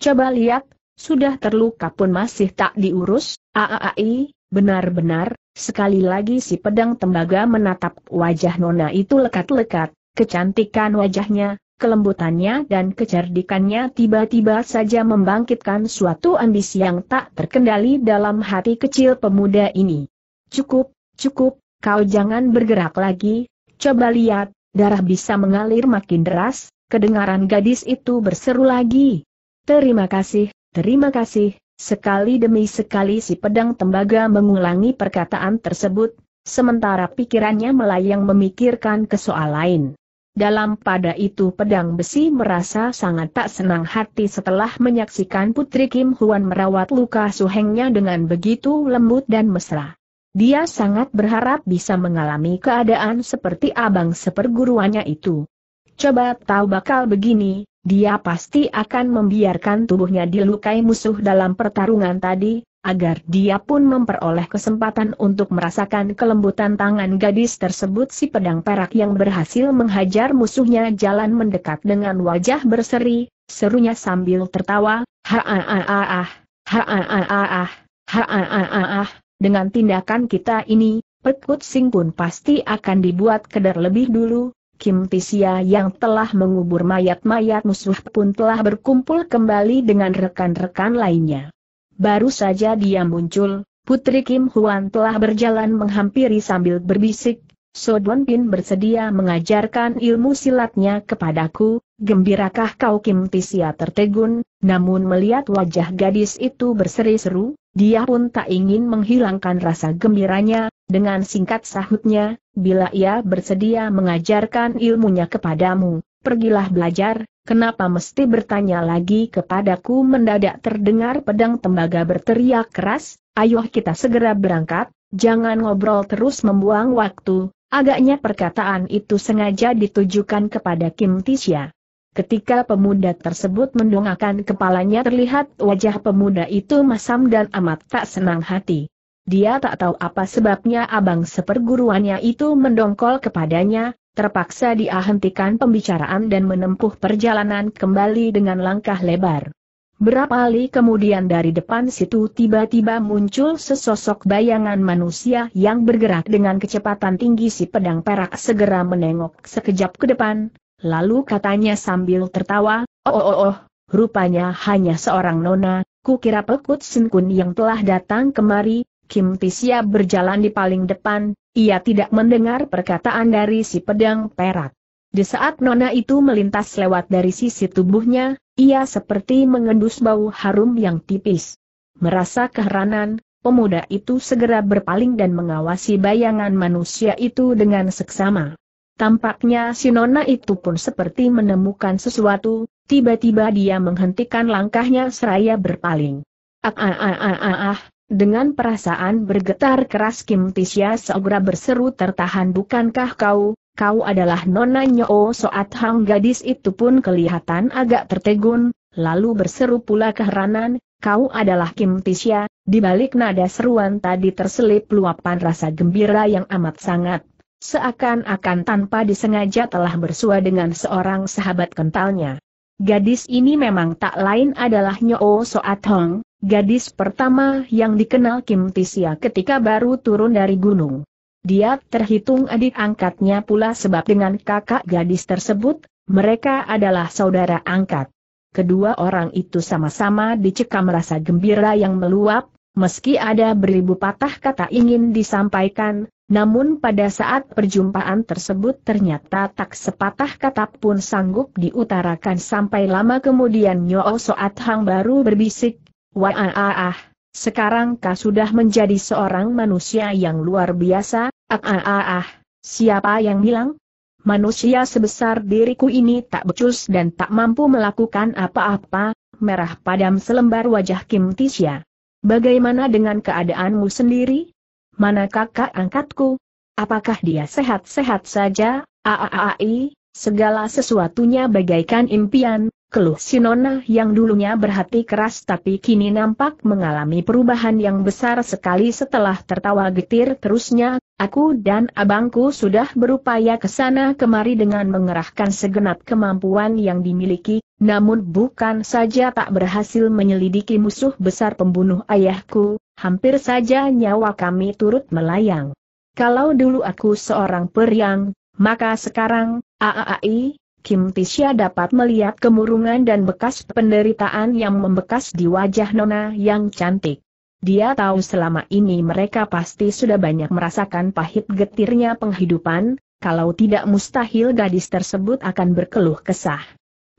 Coba lihat, sudah terluka pun masih tak diurus, aaai, benar-benar, sekali lagi si pedang tembaga menatap wajah nona itu lekat-lekat, kecantikan wajahnya, kelembutannya dan kecerdikannya tiba-tiba saja membangkitkan suatu ambisi yang tak terkendali dalam hati kecil pemuda ini. Cukup, cukup, kau jangan bergerak lagi, coba lihat, darah bisa mengalir makin deras, kedengaran gadis itu berseru lagi. Terima kasih, Terima kasih, sekali demi sekali si pedang tembaga mengulangi perkataan tersebut, sementara pikirannya melayang memikirkan ke soal lain. Dalam pada itu pedang besi merasa sangat tak senang hati setelah menyaksikan Putri Kim Huan merawat luka suhengnya dengan begitu lembut dan mesra. Dia sangat berharap bisa mengalami keadaan seperti abang seperguruannya itu. Coba tahu bakal begini, dia pasti akan membiarkan tubuhnya dilukai musuh dalam pertarungan tadi, agar dia pun memperoleh kesempatan untuk merasakan kelembutan tangan gadis tersebut si pedang perak yang berhasil menghajar musuhnya jalan mendekat dengan wajah berseri, serunya sambil tertawa, ha-ah-ah-ah, ha-ah-ah-ah, ha-ah-ah-ah, dengan tindakan kita ini, Pekut Sing pun pasti akan dibuat keder lebih dulu, Kim Tisia yang telah mengubur mayat-mayat musuh pun telah berkumpul kembali dengan rekan-rekan lainnya. Baru saja dia muncul, Putri Kim Huan telah berjalan menghampiri sambil berbisik, Sodon Pin bersedia mengajarkan ilmu silatnya kepadaku, gembirakah kau Kim Tisia tertegun, namun melihat wajah gadis itu berseri-seru, dia pun tak ingin menghilangkan rasa gembiranya, dengan singkat sahutnya, bila ia bersedia mengajarkan ilmunya kepadamu, pergilah belajar, kenapa mesti bertanya lagi kepadaku mendadak terdengar pedang tembaga berteriak keras, ayo kita segera berangkat, jangan ngobrol terus membuang waktu, agaknya perkataan itu sengaja ditujukan kepada Kim Tisha. Ketika pemuda tersebut mendongakkan kepalanya terlihat wajah pemuda itu masam dan amat tak senang hati. Dia tak tahu apa sebabnya abang seperguruannya itu mendongkol kepadanya, terpaksa dia hentikan pembicaraan dan menempuh perjalanan kembali dengan langkah lebar. Berapa kali kemudian dari depan situ tiba-tiba muncul sesosok bayangan manusia yang bergerak dengan kecepatan tinggi si pedang perak segera menengok sekejap ke depan, lalu katanya sambil tertawa, oh oh oh, oh rupanya hanya seorang nona, ku kira Pekut Sinkun yang telah datang kemari, Kim Tisya berjalan di paling depan, ia tidak mendengar perkataan dari si pedang perak. Di saat nona itu melintas lewat dari sisi tubuhnya, ia seperti mengendus bau harum yang tipis. Merasa keheranan, pemuda itu segera berpaling dan mengawasi bayangan manusia itu dengan seksama. Tampaknya si nona itu pun seperti menemukan sesuatu, tiba-tiba dia menghentikan langkahnya seraya berpaling. Ah ah ah ah ah ah, dengan perasaan bergetar keras Kim Tisya segera berseru tertahan bukankah kau, kau adalah Nona nyoo Soat Hang gadis itu pun kelihatan agak tertegun, lalu berseru pula keheranan, kau adalah Kim Tisya, di balik nada seruan tadi terselip luapan rasa gembira yang amat sangat seakan-akan tanpa disengaja telah bersua dengan seorang sahabat kentalnya. Gadis ini memang tak lain adalah Nyo Soat Hong, gadis pertama yang dikenal Kim Tisia ketika baru turun dari gunung. Dia terhitung adik angkatnya pula sebab dengan kakak gadis tersebut, mereka adalah saudara angkat. Kedua orang itu sama-sama dicekam rasa gembira yang meluap, meski ada beribu patah kata ingin disampaikan, namun pada saat perjumpaan tersebut ternyata tak sepatah kata pun sanggup diutarakan sampai lama kemudian Nyo Soat Hang baru berbisik, Wah ah ah sekarang kau sudah menjadi seorang manusia yang luar biasa, ah ah ah ah, siapa yang bilang? Manusia sebesar diriku ini tak becus dan tak mampu melakukan apa-apa, merah padam selembar wajah Kim Tisha. Bagaimana dengan keadaanmu sendiri? Mana kakak angkatku? Apakah dia sehat-sehat saja? Aaai, segala sesuatunya bagaikan impian, keluh Sinona yang dulunya berhati keras tapi kini nampak mengalami perubahan yang besar sekali setelah tertawa getir terusnya, aku dan abangku sudah berupaya ke sana kemari dengan mengerahkan segenap kemampuan yang dimiliki, namun bukan saja tak berhasil menyelidiki musuh besar pembunuh ayahku, hampir saja nyawa kami turut melayang. Kalau dulu aku seorang periang, maka sekarang, AAI, Kim Tisha dapat melihat kemurungan dan bekas penderitaan yang membekas di wajah Nona yang cantik. Dia tahu selama ini mereka pasti sudah banyak merasakan pahit getirnya penghidupan, kalau tidak mustahil gadis tersebut akan berkeluh kesah.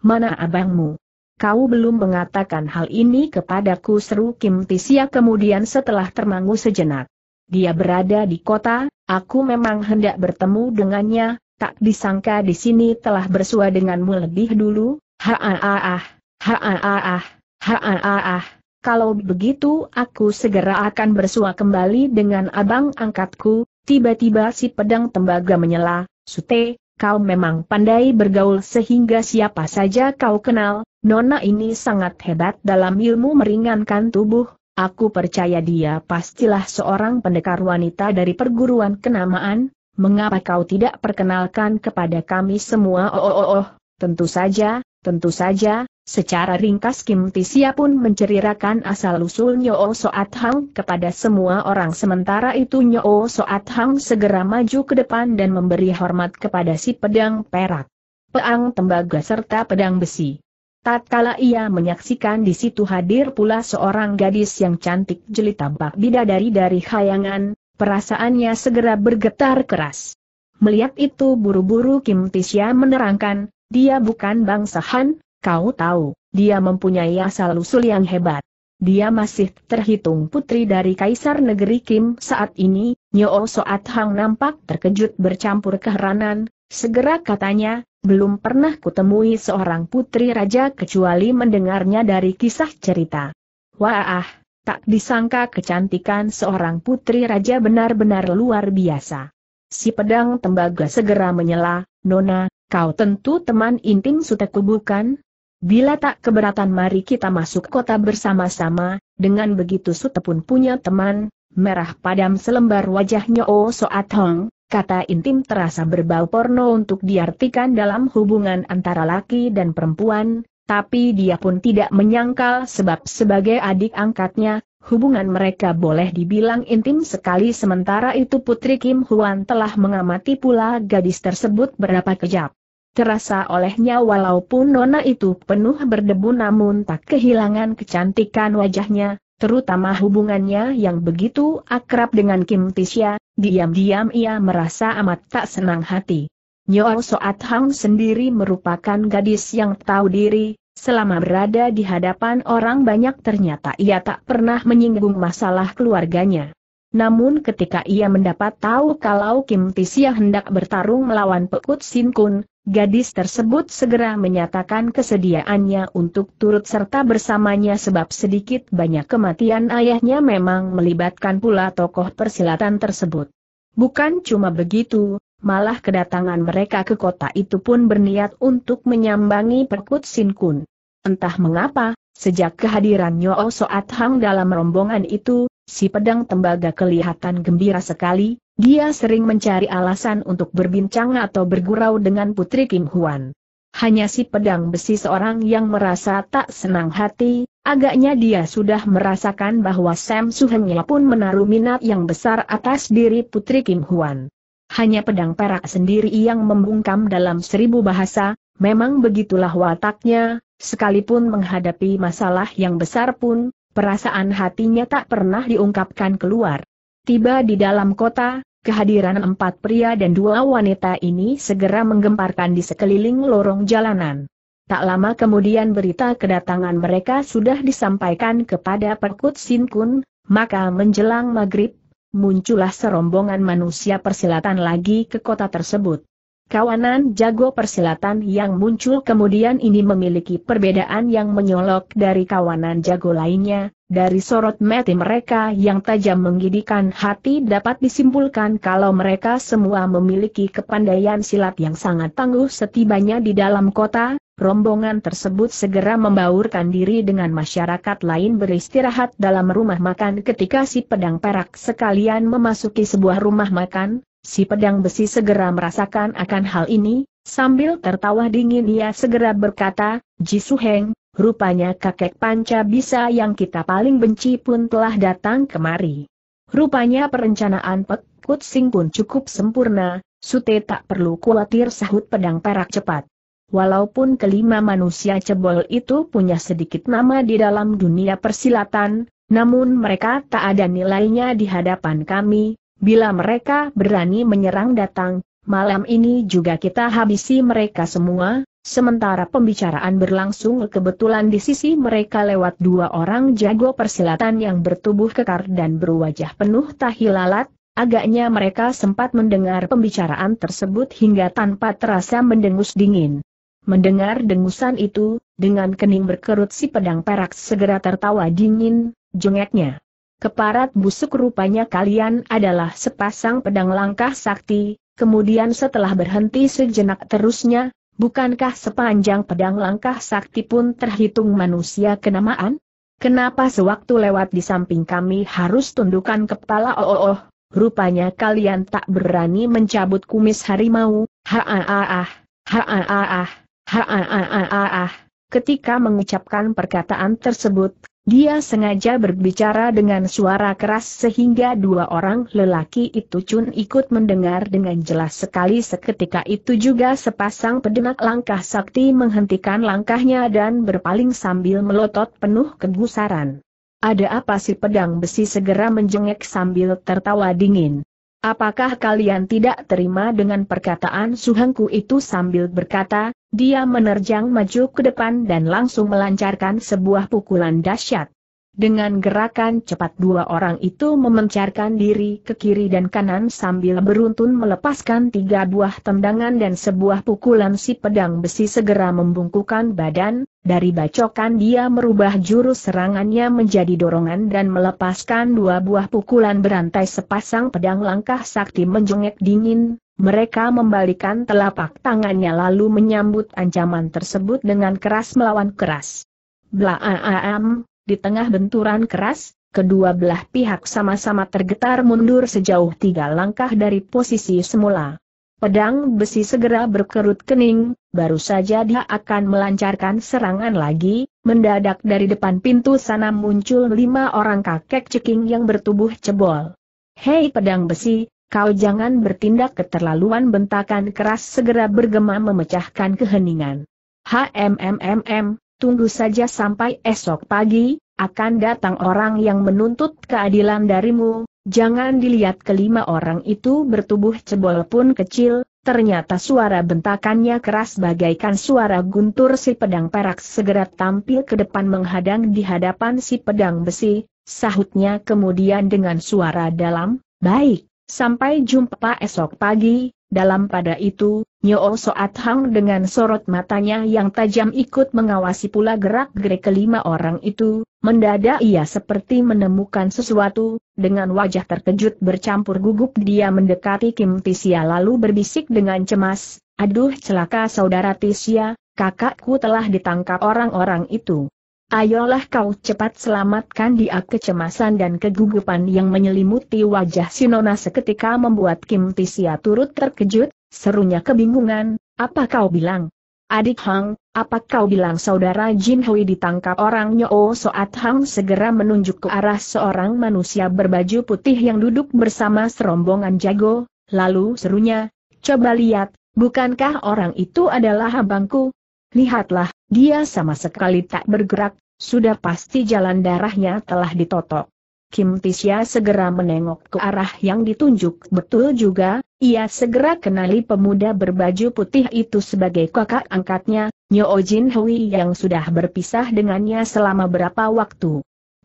Mana abangmu? Kau belum mengatakan hal ini kepadaku seru Kim Tisia kemudian setelah termangu sejenak. Dia berada di kota, aku memang hendak bertemu dengannya, tak disangka di sini telah bersua denganmu lebih dulu, haaah, haaah, haaah, kalau begitu aku segera akan bersua kembali dengan abang angkatku, tiba-tiba si pedang tembaga menyela, sute, kau memang pandai bergaul sehingga siapa saja kau kenal, nona ini sangat hebat dalam ilmu meringankan tubuh, aku percaya dia pastilah seorang pendekar wanita dari perguruan kenamaan, mengapa kau tidak perkenalkan kepada kami semua? Oh, oh, oh, oh. tentu saja, tentu saja, secara ringkas Kim Tisia pun menceritakan asal-usul Nyo oh Soat Hang kepada semua orang sementara itu Nyo oh Soat Hang segera maju ke depan dan memberi hormat kepada si pedang perak, peang tembaga serta pedang besi. Tatkala ia menyaksikan di situ hadir pula seorang gadis yang cantik jelita bak bidadari dari khayangan, Perasaannya segera bergetar keras. Melihat itu buru-buru Kim Tisya menerangkan, dia bukan bangsa Han, kau tahu, dia mempunyai asal-usul yang hebat. Dia masih terhitung putri dari Kaisar Negeri Kim saat ini, Nyo Soat Hang nampak terkejut bercampur keheranan, segera katanya, belum pernah kutemui seorang putri raja kecuali mendengarnya dari kisah cerita. Wah, ah, Tak disangka kecantikan seorang putri raja benar-benar luar biasa. Si pedang tembaga segera menyela, Nona, kau tentu teman intim suteku bukan? Bila tak keberatan mari kita masuk kota bersama-sama, dengan begitu sute pun punya teman, merah padam selembar wajahnya Oh Soat Hong, kata intim terasa berbau porno untuk diartikan dalam hubungan antara laki dan perempuan, tapi dia pun tidak menyangkal sebab sebagai adik angkatnya, hubungan mereka boleh dibilang intim sekali sementara itu Putri Kim Huan telah mengamati pula gadis tersebut berapa kejap. Terasa olehnya walaupun nona itu penuh berdebu namun tak kehilangan kecantikan wajahnya, terutama hubungannya yang begitu akrab dengan Kim Tisya, diam-diam ia merasa amat tak senang hati. Nyo Soat Hang sendiri merupakan gadis yang tahu diri, selama berada di hadapan orang banyak ternyata ia tak pernah menyinggung masalah keluarganya. Namun ketika ia mendapat tahu kalau Kim Tisia hendak bertarung melawan Pekut Sin Kun, gadis tersebut segera menyatakan kesediaannya untuk turut serta bersamanya sebab sedikit banyak kematian ayahnya memang melibatkan pula tokoh persilatan tersebut. Bukan cuma begitu, malah kedatangan mereka ke kota itu pun berniat untuk menyambangi Perkut Sin Kun. Entah mengapa, sejak kehadiran Nyo oh Soat Hang dalam rombongan itu, si pedang tembaga kelihatan gembira sekali, dia sering mencari alasan untuk berbincang atau bergurau dengan Putri Kim Huan. Hanya si pedang besi seorang yang merasa tak senang hati, agaknya dia sudah merasakan bahwa Sam suhengnya pun menaruh minat yang besar atas diri Putri Kim Huan hanya pedang perak sendiri yang membungkam dalam seribu bahasa, memang begitulah wataknya, sekalipun menghadapi masalah yang besar pun, perasaan hatinya tak pernah diungkapkan keluar. Tiba di dalam kota, kehadiran empat pria dan dua wanita ini segera menggemparkan di sekeliling lorong jalanan. Tak lama kemudian berita kedatangan mereka sudah disampaikan kepada Perkut sinkun. maka menjelang maghrib, muncullah serombongan manusia persilatan lagi ke kota tersebut. Kawanan jago persilatan yang muncul kemudian ini memiliki perbedaan yang menyolok dari kawanan jago lainnya, dari sorot mati mereka yang tajam menggidikan hati dapat disimpulkan kalau mereka semua memiliki kepandaian silat yang sangat tangguh setibanya di dalam kota, rombongan tersebut segera membaurkan diri dengan masyarakat lain beristirahat dalam rumah makan ketika si pedang perak sekalian memasuki sebuah rumah makan, si pedang besi segera merasakan akan hal ini, sambil tertawa dingin ia segera berkata, Su Heng, rupanya kakek panca bisa yang kita paling benci pun telah datang kemari. Rupanya perencanaan Pek Kut Sing pun cukup sempurna, Sute tak perlu khawatir sahut pedang perak cepat. Walaupun kelima manusia cebol itu punya sedikit nama di dalam dunia persilatan, namun mereka tak ada nilainya di hadapan kami, bila mereka berani menyerang datang, malam ini juga kita habisi mereka semua, sementara pembicaraan berlangsung kebetulan di sisi mereka lewat dua orang jago persilatan yang bertubuh kekar dan berwajah penuh tahilalat, agaknya mereka sempat mendengar pembicaraan tersebut hingga tanpa terasa mendengus dingin. Mendengar dengusan itu, dengan kening berkerut si pedang perak segera tertawa dingin, jengeknya. Keparat busuk rupanya kalian adalah sepasang pedang langkah sakti, kemudian setelah berhenti sejenak terusnya, bukankah sepanjang pedang langkah sakti pun terhitung manusia kenamaan? Kenapa sewaktu lewat di samping kami harus tundukkan kepala oh oh, oh. rupanya kalian tak berani mencabut kumis harimau, ha ah ah ah, ha ah ah ah ha -a -a -a -a. Ketika mengucapkan perkataan tersebut, dia sengaja berbicara dengan suara keras sehingga dua orang lelaki itu Cun ikut mendengar dengan jelas sekali seketika itu juga sepasang pedenak langkah sakti menghentikan langkahnya dan berpaling sambil melotot penuh kegusaran. Ada apa si pedang besi segera menjengek sambil tertawa dingin. Apakah kalian tidak terima dengan perkataan Suhengku itu sambil berkata, dia menerjang maju ke depan dan langsung melancarkan sebuah pukulan dahsyat. Dengan gerakan cepat dua orang itu memencarkan diri ke kiri dan kanan sambil beruntun melepaskan tiga buah tendangan dan sebuah pukulan si pedang besi segera membungkukan badan, dari bacokan dia merubah jurus serangannya menjadi dorongan dan melepaskan dua buah pukulan berantai sepasang pedang langkah sakti menjengek dingin, mereka membalikan telapak tangannya lalu menyambut ancaman tersebut dengan keras melawan keras. Blaam, di tengah benturan keras, kedua belah pihak sama-sama tergetar mundur sejauh tiga langkah dari posisi semula. Pedang besi segera berkerut kening, baru saja dia akan melancarkan serangan lagi, mendadak dari depan pintu sana muncul lima orang kakek ceking yang bertubuh cebol. Hei pedang besi, kau jangan bertindak keterlaluan bentakan keras segera bergema memecahkan keheningan. HMMMM, tunggu saja sampai esok pagi, akan datang orang yang menuntut keadilan darimu, jangan dilihat kelima orang itu bertubuh cebol pun kecil, ternyata suara bentakannya keras bagaikan suara guntur si pedang perak segera tampil ke depan menghadang di hadapan si pedang besi, sahutnya kemudian dengan suara dalam, baik, sampai jumpa esok pagi, dalam pada itu, Nyo oh Soat Hang dengan sorot matanya yang tajam ikut mengawasi pula gerak-gerik kelima orang itu, mendadak ia seperti menemukan sesuatu, dengan wajah terkejut bercampur gugup dia mendekati Kim Tisia lalu berbisik dengan cemas, Aduh celaka saudara Tisia, kakakku telah ditangkap orang-orang itu. Ayolah kau cepat selamatkan dia kecemasan dan kegugupan yang menyelimuti wajah Sinona seketika membuat Kim Tisia turut terkejut, Serunya kebingungan, apa kau bilang? Adik Hang, apa kau bilang saudara Jin Hui ditangkap orang Nyo Soat Hang segera menunjuk ke arah seorang manusia berbaju putih yang duduk bersama serombongan jago, lalu serunya, coba lihat, bukankah orang itu adalah abangku? Lihatlah, dia sama sekali tak bergerak, sudah pasti jalan darahnya telah ditotok. Kim Tisya segera menengok ke arah yang ditunjuk. Betul juga, ia segera kenali pemuda berbaju putih itu sebagai kakak angkatnya, Nyo Jin Hui yang sudah berpisah dengannya selama berapa waktu.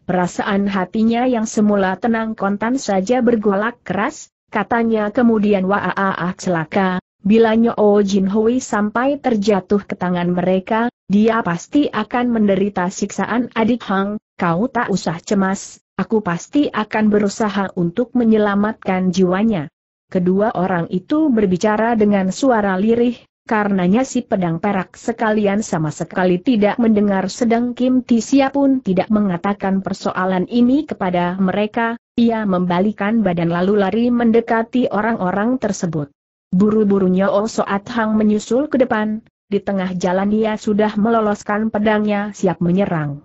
Perasaan hatinya yang semula tenang kontan saja bergolak keras, katanya kemudian waaah ah, ah, ah, celaka, bila Nyo Jin Hui sampai terjatuh ke tangan mereka, dia pasti akan menderita siksaan adik Hang, kau tak usah cemas, Aku pasti akan berusaha untuk menyelamatkan jiwanya. Kedua orang itu berbicara dengan suara lirih, karenanya si pedang perak sekalian sama sekali tidak mendengar sedang Kim Tisia pun tidak mengatakan persoalan ini kepada mereka, ia membalikan badan lalu lari mendekati orang-orang tersebut. Buru-burunya Oh Soat Hang menyusul ke depan, di tengah jalan ia sudah meloloskan pedangnya siap menyerang.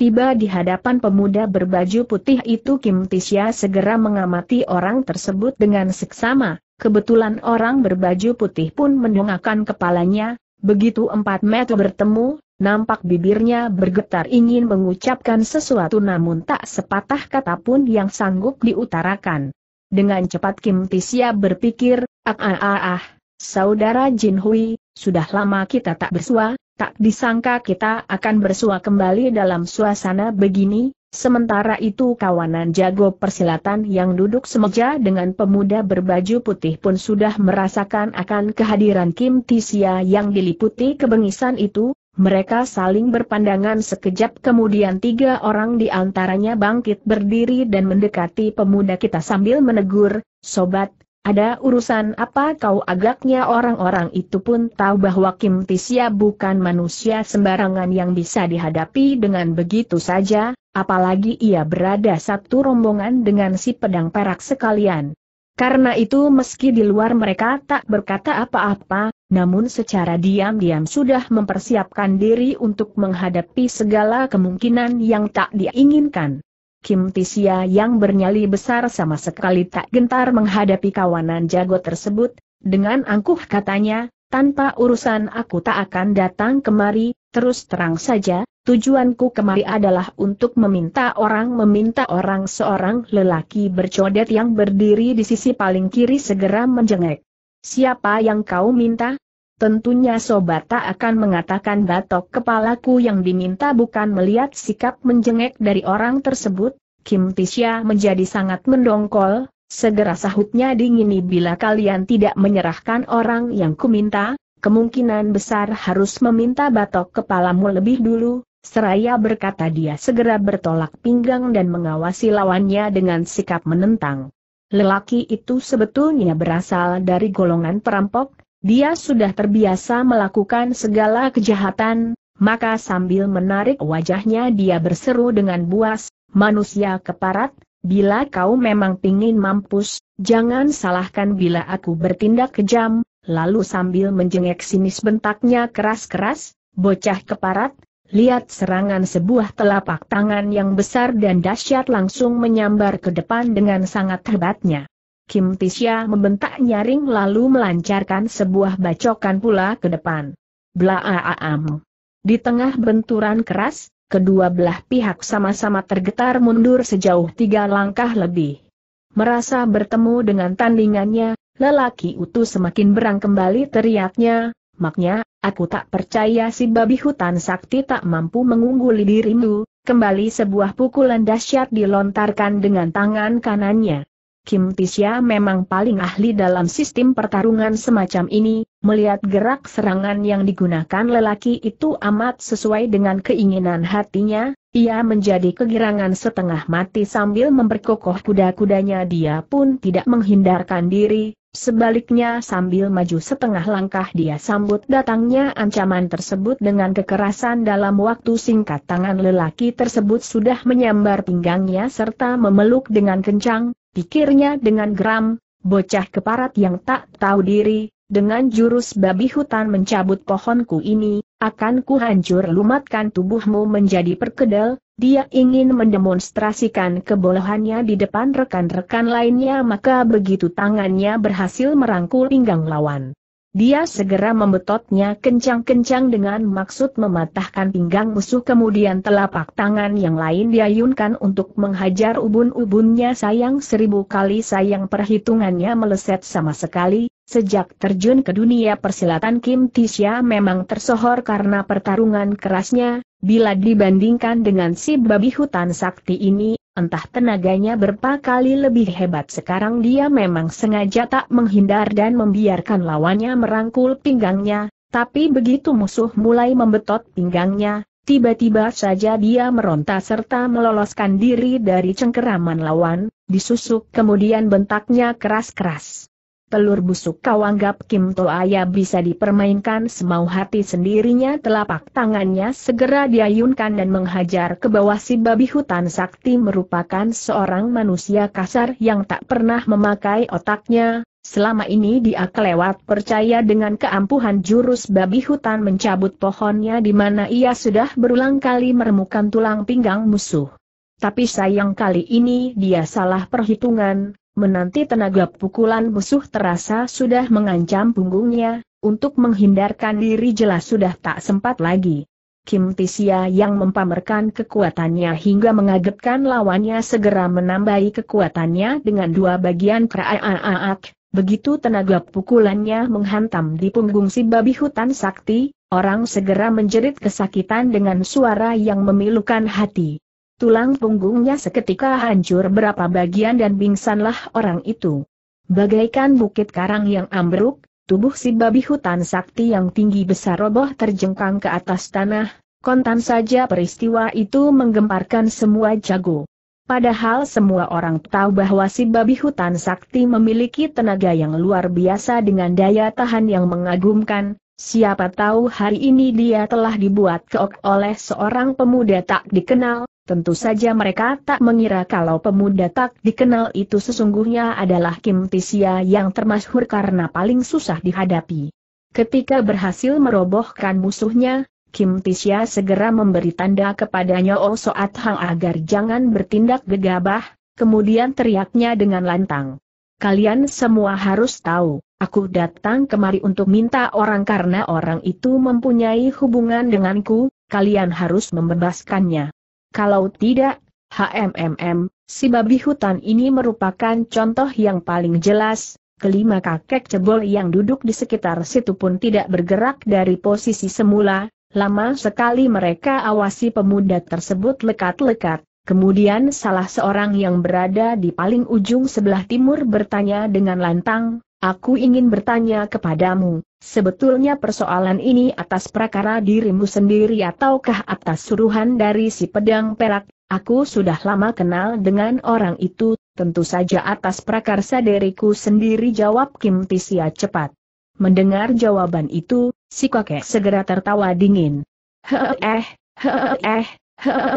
Tiba di hadapan pemuda berbaju putih itu Kim Tisya segera mengamati orang tersebut dengan seksama, kebetulan orang berbaju putih pun mendongakkan kepalanya, begitu empat meter bertemu, nampak bibirnya bergetar ingin mengucapkan sesuatu namun tak sepatah kata pun yang sanggup diutarakan. Dengan cepat Kim Tisya berpikir, ah ah ah ah, saudara Jin Hui, sudah lama kita tak bersua, Tak disangka kita akan bersua kembali dalam suasana begini, sementara itu kawanan jago persilatan yang duduk semeja dengan pemuda berbaju putih pun sudah merasakan akan kehadiran Kim Tisia yang diliputi kebengisan itu, mereka saling berpandangan sekejap kemudian tiga orang di antaranya bangkit berdiri dan mendekati pemuda kita sambil menegur, Sobat, ada urusan apa kau agaknya orang-orang itu pun tahu bahwa Kim Tisya bukan manusia sembarangan yang bisa dihadapi dengan begitu saja, apalagi ia berada satu rombongan dengan si pedang perak sekalian. Karena itu meski di luar mereka tak berkata apa-apa, namun secara diam-diam sudah mempersiapkan diri untuk menghadapi segala kemungkinan yang tak diinginkan. Kim Tisia yang bernyali besar sama sekali tak gentar menghadapi kawanan jago tersebut, dengan angkuh katanya, tanpa urusan aku tak akan datang kemari, terus terang saja, tujuanku kemari adalah untuk meminta orang meminta orang seorang lelaki bercodet yang berdiri di sisi paling kiri segera menjengek. Siapa yang kau minta? Tentunya Sobat tak akan mengatakan batok kepalaku yang diminta bukan melihat sikap menjengek dari orang tersebut, Kim Tisha menjadi sangat mendongkol, segera sahutnya dingini bila kalian tidak menyerahkan orang yang kuminta, kemungkinan besar harus meminta batok kepalamu lebih dulu, seraya berkata dia segera bertolak pinggang dan mengawasi lawannya dengan sikap menentang. Lelaki itu sebetulnya berasal dari golongan perampok, dia sudah terbiasa melakukan segala kejahatan, maka sambil menarik wajahnya dia berseru dengan buas, manusia keparat, bila kau memang pingin mampus, jangan salahkan bila aku bertindak kejam, lalu sambil menjengek sinis bentaknya keras-keras, bocah keparat, lihat serangan sebuah telapak tangan yang besar dan dahsyat langsung menyambar ke depan dengan sangat hebatnya. Kim Tisya membentak nyaring lalu melancarkan sebuah bacokan pula ke depan. Blaaam. Di tengah benturan keras, kedua belah pihak sama-sama tergetar mundur sejauh tiga langkah lebih. Merasa bertemu dengan tandingannya, lelaki utuh semakin berang kembali teriaknya, maknya, aku tak percaya si babi hutan sakti tak mampu mengungguli dirimu, kembali sebuah pukulan dahsyat dilontarkan dengan tangan kanannya. Kim Tisya memang paling ahli dalam sistem pertarungan semacam ini, melihat gerak serangan yang digunakan lelaki itu amat sesuai dengan keinginan hatinya, ia menjadi kegirangan setengah mati sambil memperkokoh kuda-kudanya dia pun tidak menghindarkan diri, sebaliknya sambil maju setengah langkah dia sambut datangnya ancaman tersebut dengan kekerasan dalam waktu singkat tangan lelaki tersebut sudah menyambar pinggangnya serta memeluk dengan kencang, pikirnya dengan geram, bocah keparat yang tak tahu diri, dengan jurus babi hutan mencabut pohonku ini, akan kuhancur lumatkan tubuhmu menjadi perkedel, dia ingin mendemonstrasikan kebolehannya di depan rekan-rekan lainnya maka begitu tangannya berhasil merangkul pinggang lawan. Dia segera membetotnya kencang-kencang dengan maksud mematahkan pinggang musuh kemudian telapak tangan yang lain diayunkan untuk menghajar ubun-ubunnya sayang seribu kali sayang perhitungannya meleset sama sekali, sejak terjun ke dunia persilatan Kim Tisha memang tersohor karena pertarungan kerasnya, bila dibandingkan dengan si babi hutan sakti ini, entah tenaganya berapa kali lebih hebat sekarang dia memang sengaja tak menghindar dan membiarkan lawannya merangkul pinggangnya, tapi begitu musuh mulai membetot pinggangnya, tiba-tiba saja dia meronta serta meloloskan diri dari cengkeraman lawan, disusuk kemudian bentaknya keras-keras telur busuk kau anggap Kim Toaya bisa dipermainkan semau hati sendirinya telapak tangannya segera diayunkan dan menghajar ke bawah si babi hutan sakti merupakan seorang manusia kasar yang tak pernah memakai otaknya, selama ini dia kelewat percaya dengan keampuhan jurus babi hutan mencabut pohonnya di mana ia sudah berulang kali meremukan tulang pinggang musuh. Tapi sayang kali ini dia salah perhitungan, Menanti tenaga pukulan musuh terasa sudah mengancam punggungnya, untuk menghindarkan diri jelas sudah tak sempat lagi. Kim Tisia yang mempamerkan kekuatannya hingga mengagetkan lawannya segera menambahi kekuatannya dengan dua bagian keraaak. Begitu tenaga pukulannya menghantam di punggung si babi hutan sakti, orang segera menjerit kesakitan dengan suara yang memilukan hati. Tulang punggungnya seketika hancur berapa bagian dan bingsanlah orang itu. Bagaikan bukit karang yang ambruk, tubuh si babi hutan sakti yang tinggi besar roboh terjengkang ke atas tanah, kontan saja peristiwa itu menggemparkan semua jago. Padahal semua orang tahu bahwa si babi hutan sakti memiliki tenaga yang luar biasa dengan daya tahan yang mengagumkan, siapa tahu hari ini dia telah dibuat keok oleh seorang pemuda tak dikenal, Tentu saja mereka tak mengira kalau pemuda tak dikenal itu sesungguhnya adalah Kim Tisia yang termasyhur karena paling susah dihadapi. Ketika berhasil merobohkan musuhnya, Kim Tisya segera memberi tanda kepadanya Oh Soat Hang agar jangan bertindak gegabah, kemudian teriaknya dengan lantang. Kalian semua harus tahu, aku datang kemari untuk minta orang karena orang itu mempunyai hubungan denganku, kalian harus membebaskannya. Kalau tidak, HMMM, si babi hutan ini merupakan contoh yang paling jelas, kelima kakek cebol yang duduk di sekitar situ pun tidak bergerak dari posisi semula, lama sekali mereka awasi pemuda tersebut lekat-lekat, kemudian salah seorang yang berada di paling ujung sebelah timur bertanya dengan lantang, Aku ingin bertanya kepadamu, sebetulnya persoalan ini atas prakara dirimu sendiri ataukah atas suruhan dari si pedang perak, aku sudah lama kenal dengan orang itu, tentu saja atas prakarsa diriku sendiri jawab Kim Tisia cepat. Mendengar jawaban itu, si kakek segera tertawa dingin. Eh, eh,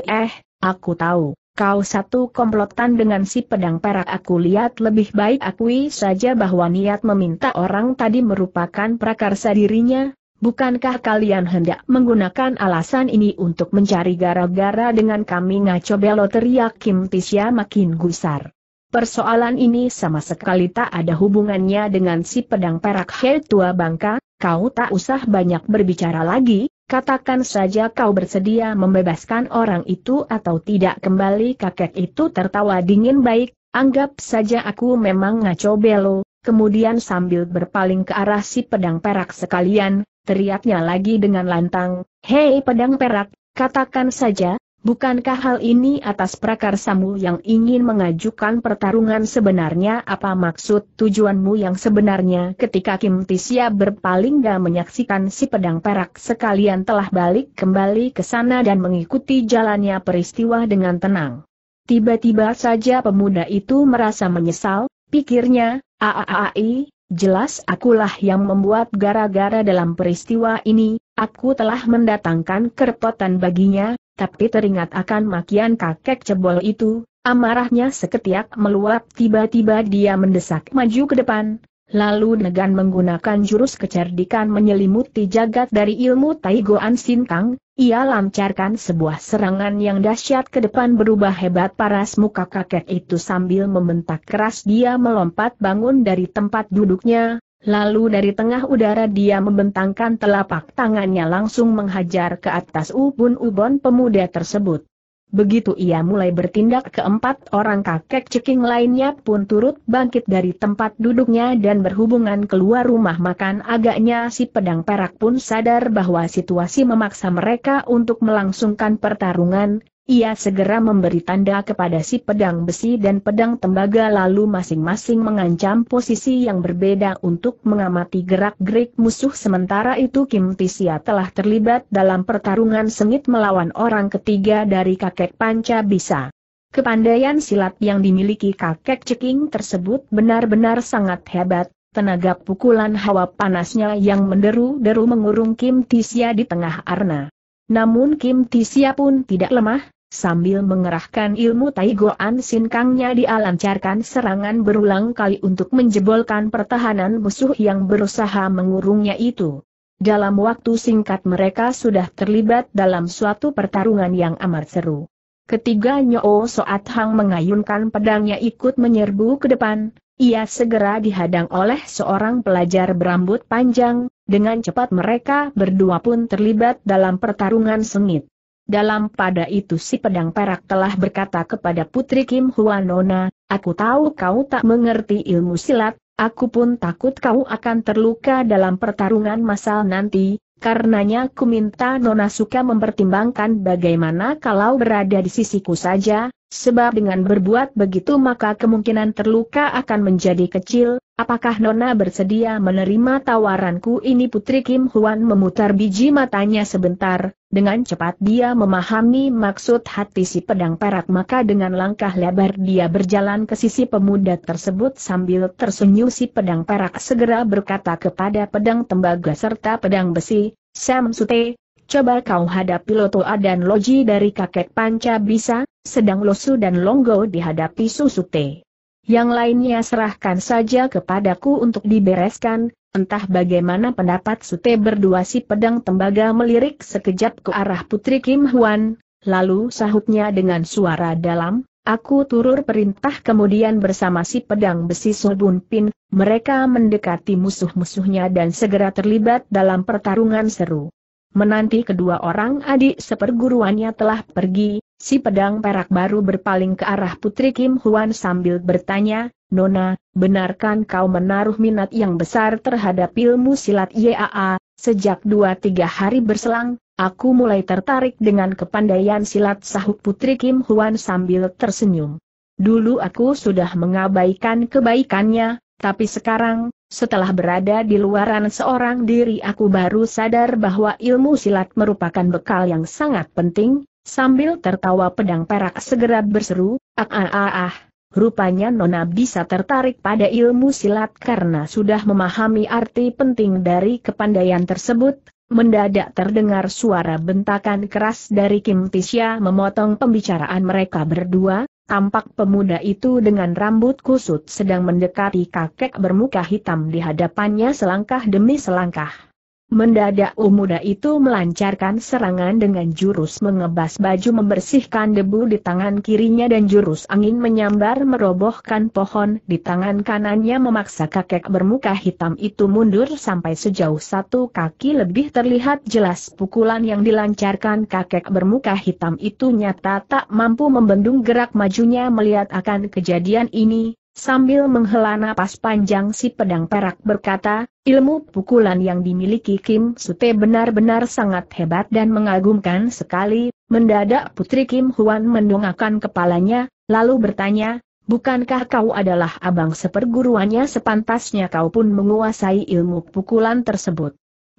eh, aku tahu. Kau satu komplotan dengan si pedang perak aku lihat lebih baik akui saja bahwa niat meminta orang tadi merupakan prakarsa dirinya, bukankah kalian hendak menggunakan alasan ini untuk mencari gara-gara dengan kami ngaco belo teriak Kim Tisya makin gusar. Persoalan ini sama sekali tak ada hubungannya dengan si pedang perak Hei Tua Bangka, kau tak usah banyak berbicara lagi, Katakan saja kau bersedia membebaskan orang itu atau tidak kembali kakek itu tertawa dingin baik, anggap saja aku memang ngaco belo, kemudian sambil berpaling ke arah si pedang perak sekalian, teriaknya lagi dengan lantang, Hei pedang perak, katakan saja, Bukankah hal ini atas prakarsamu yang ingin mengajukan pertarungan sebenarnya apa maksud tujuanmu yang sebenarnya ketika Kim Tisya berpaling dan menyaksikan si pedang perak sekalian telah balik kembali ke sana dan mengikuti jalannya peristiwa dengan tenang. Tiba-tiba saja pemuda itu merasa menyesal, pikirnya, aaai, jelas akulah yang membuat gara-gara dalam peristiwa ini, aku telah mendatangkan kerepotan baginya, tapi teringat akan makian kakek cebol itu, amarahnya seketiak meluap tiba-tiba dia mendesak maju ke depan, Lalu dengan menggunakan jurus kecerdikan menyelimuti jagat dari ilmu Taigoan Sintang, ia lancarkan sebuah serangan yang dahsyat ke depan berubah hebat paras muka kakek itu sambil membentak keras dia melompat bangun dari tempat duduknya, Lalu dari tengah udara dia membentangkan telapak tangannya langsung menghajar ke atas ubun ubun pemuda tersebut. Begitu ia mulai bertindak keempat orang kakek ceking lainnya pun turut bangkit dari tempat duduknya dan berhubungan keluar rumah makan agaknya si pedang perak pun sadar bahwa situasi memaksa mereka untuk melangsungkan pertarungan, ia segera memberi tanda kepada si pedang besi dan pedang tembaga lalu masing-masing mengancam posisi yang berbeda untuk mengamati gerak-gerik musuh sementara itu Kim Tisia telah terlibat dalam pertarungan sengit melawan orang ketiga dari kakek Panca Bisa. Kepandaian silat yang dimiliki kakek ceking tersebut benar-benar sangat hebat, tenaga pukulan hawa panasnya yang menderu-deru mengurung Kim Tisia di tengah arna. Namun Kim Tisia pun tidak lemah, Sambil mengerahkan ilmu Taigoan Sinkangnya dia lancarkan serangan berulang kali untuk menjebolkan pertahanan musuh yang berusaha mengurungnya itu. Dalam waktu singkat mereka sudah terlibat dalam suatu pertarungan yang amat seru. Ketiga Nyo Soat Hang mengayunkan pedangnya ikut menyerbu ke depan, ia segera dihadang oleh seorang pelajar berambut panjang, dengan cepat mereka berdua pun terlibat dalam pertarungan sengit. Dalam pada itu si pedang perak telah berkata kepada Putri Kim Huanona, aku tahu kau tak mengerti ilmu silat, aku pun takut kau akan terluka dalam pertarungan masal nanti, karenanya ku minta Nona suka mempertimbangkan bagaimana kalau berada di sisiku saja, sebab dengan berbuat begitu maka kemungkinan terluka akan menjadi kecil, Apakah Nona bersedia menerima tawaranku ini Putri Kim Huan memutar biji matanya sebentar, dengan cepat dia memahami maksud hati si pedang perak maka dengan langkah lebar dia berjalan ke sisi pemuda tersebut sambil tersenyum si pedang perak segera berkata kepada pedang tembaga serta pedang besi, Sam Sute, coba kau hadapi Loto A dan Loji dari kakek Panca bisa, sedang Losu dan Longgo dihadapi Susute. Yang lainnya serahkan saja kepadaku untuk dibereskan, entah bagaimana pendapat Sute berdua si pedang tembaga melirik sekejap ke arah Putri Kim Hwan. lalu sahutnya dengan suara dalam, aku turur perintah kemudian bersama si pedang besi Sobun Pin, mereka mendekati musuh-musuhnya dan segera terlibat dalam pertarungan seru. Menanti kedua orang adik seperguruannya telah pergi, Si pedang perak baru berpaling ke arah Putri Kim Huan sambil bertanya, Nona, benarkan kau menaruh minat yang besar terhadap ilmu silat YAA, sejak dua tiga hari berselang, aku mulai tertarik dengan kepandaian silat sahut Putri Kim Huan sambil tersenyum. Dulu aku sudah mengabaikan kebaikannya, tapi sekarang, setelah berada di luaran seorang diri aku baru sadar bahwa ilmu silat merupakan bekal yang sangat penting, Sambil tertawa pedang perak segera berseru, ah ah ah ah. Rupanya Nona bisa tertarik pada ilmu silat karena sudah memahami arti penting dari kepandaian tersebut, mendadak terdengar suara bentakan keras dari Kim Tishya memotong pembicaraan mereka berdua, tampak pemuda itu dengan rambut kusut sedang mendekati kakek bermuka hitam di hadapannya selangkah demi selangkah. Mendadak Umuda itu melancarkan serangan dengan jurus mengebas baju membersihkan debu di tangan kirinya dan jurus angin menyambar merobohkan pohon di tangan kanannya memaksa kakek bermuka hitam itu mundur sampai sejauh satu kaki lebih terlihat jelas pukulan yang dilancarkan kakek bermuka hitam itu nyata tak mampu membendung gerak majunya melihat akan kejadian ini, Sambil menghela napas panjang si pedang perak berkata, ilmu pukulan yang dimiliki Kim Sute benar-benar sangat hebat dan mengagumkan sekali, mendadak putri Kim Huan mendongakkan kepalanya, lalu bertanya, bukankah kau adalah abang seperguruannya sepantasnya kau pun menguasai ilmu pukulan tersebut?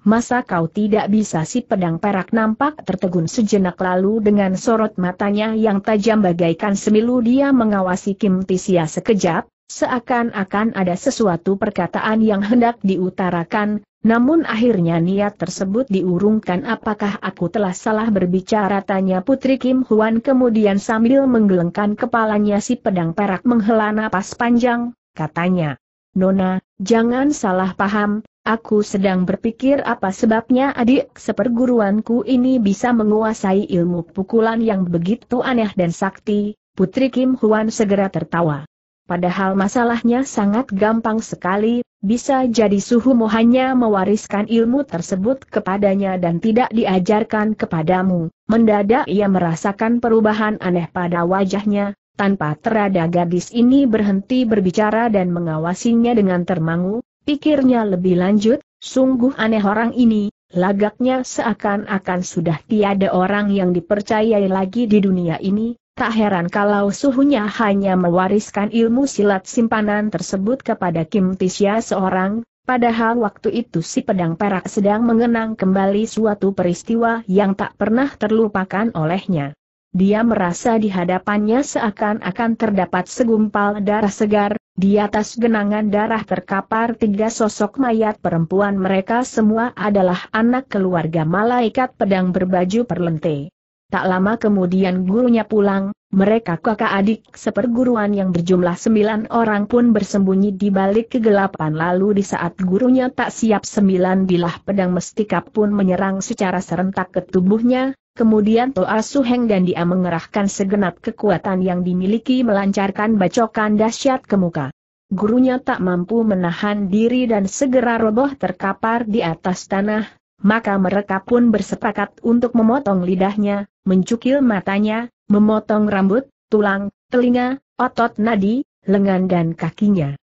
Masa kau tidak bisa si pedang perak nampak tertegun sejenak lalu dengan sorot matanya yang tajam bagaikan semilu dia mengawasi Kim Tisia sekejap, seakan-akan ada sesuatu perkataan yang hendak diutarakan, namun akhirnya niat tersebut diurungkan apakah aku telah salah berbicara tanya Putri Kim Huan kemudian sambil menggelengkan kepalanya si pedang perak menghela napas panjang, katanya. Nona, jangan salah paham, Aku sedang berpikir apa sebabnya adik seperguruanku ini bisa menguasai ilmu pukulan yang begitu aneh dan sakti, Putri Kim Huan segera tertawa. Padahal masalahnya sangat gampang sekali, bisa jadi suhu hanya mewariskan ilmu tersebut kepadanya dan tidak diajarkan kepadamu. Mendadak ia merasakan perubahan aneh pada wajahnya, tanpa terada gadis ini berhenti berbicara dan mengawasinya dengan termangu, Pikirnya lebih lanjut, sungguh aneh orang ini, lagaknya seakan-akan sudah tiada orang yang dipercayai lagi di dunia ini, tak heran kalau suhunya hanya mewariskan ilmu silat simpanan tersebut kepada Kim Tisya seorang, Padahal waktu itu si pedang perak sedang mengenang kembali suatu peristiwa yang tak pernah terlupakan olehnya. Dia merasa di hadapannya seakan-akan terdapat segumpal darah segar, di atas genangan darah terkapar tiga sosok mayat perempuan mereka semua adalah anak keluarga malaikat pedang berbaju perlente. Tak lama kemudian gurunya pulang, mereka kakak adik seperguruan yang berjumlah sembilan orang pun bersembunyi di balik kegelapan lalu di saat gurunya tak siap sembilan bilah pedang mestika pun menyerang secara serentak ke tubuhnya, kemudian Toa Suheng dan dia mengerahkan segenap kekuatan yang dimiliki melancarkan bacokan dahsyat ke muka. Gurunya tak mampu menahan diri dan segera roboh terkapar di atas tanah, maka mereka pun bersepakat untuk memotong lidahnya, mencukil matanya, memotong rambut, tulang, telinga, otot nadi, lengan dan kakinya.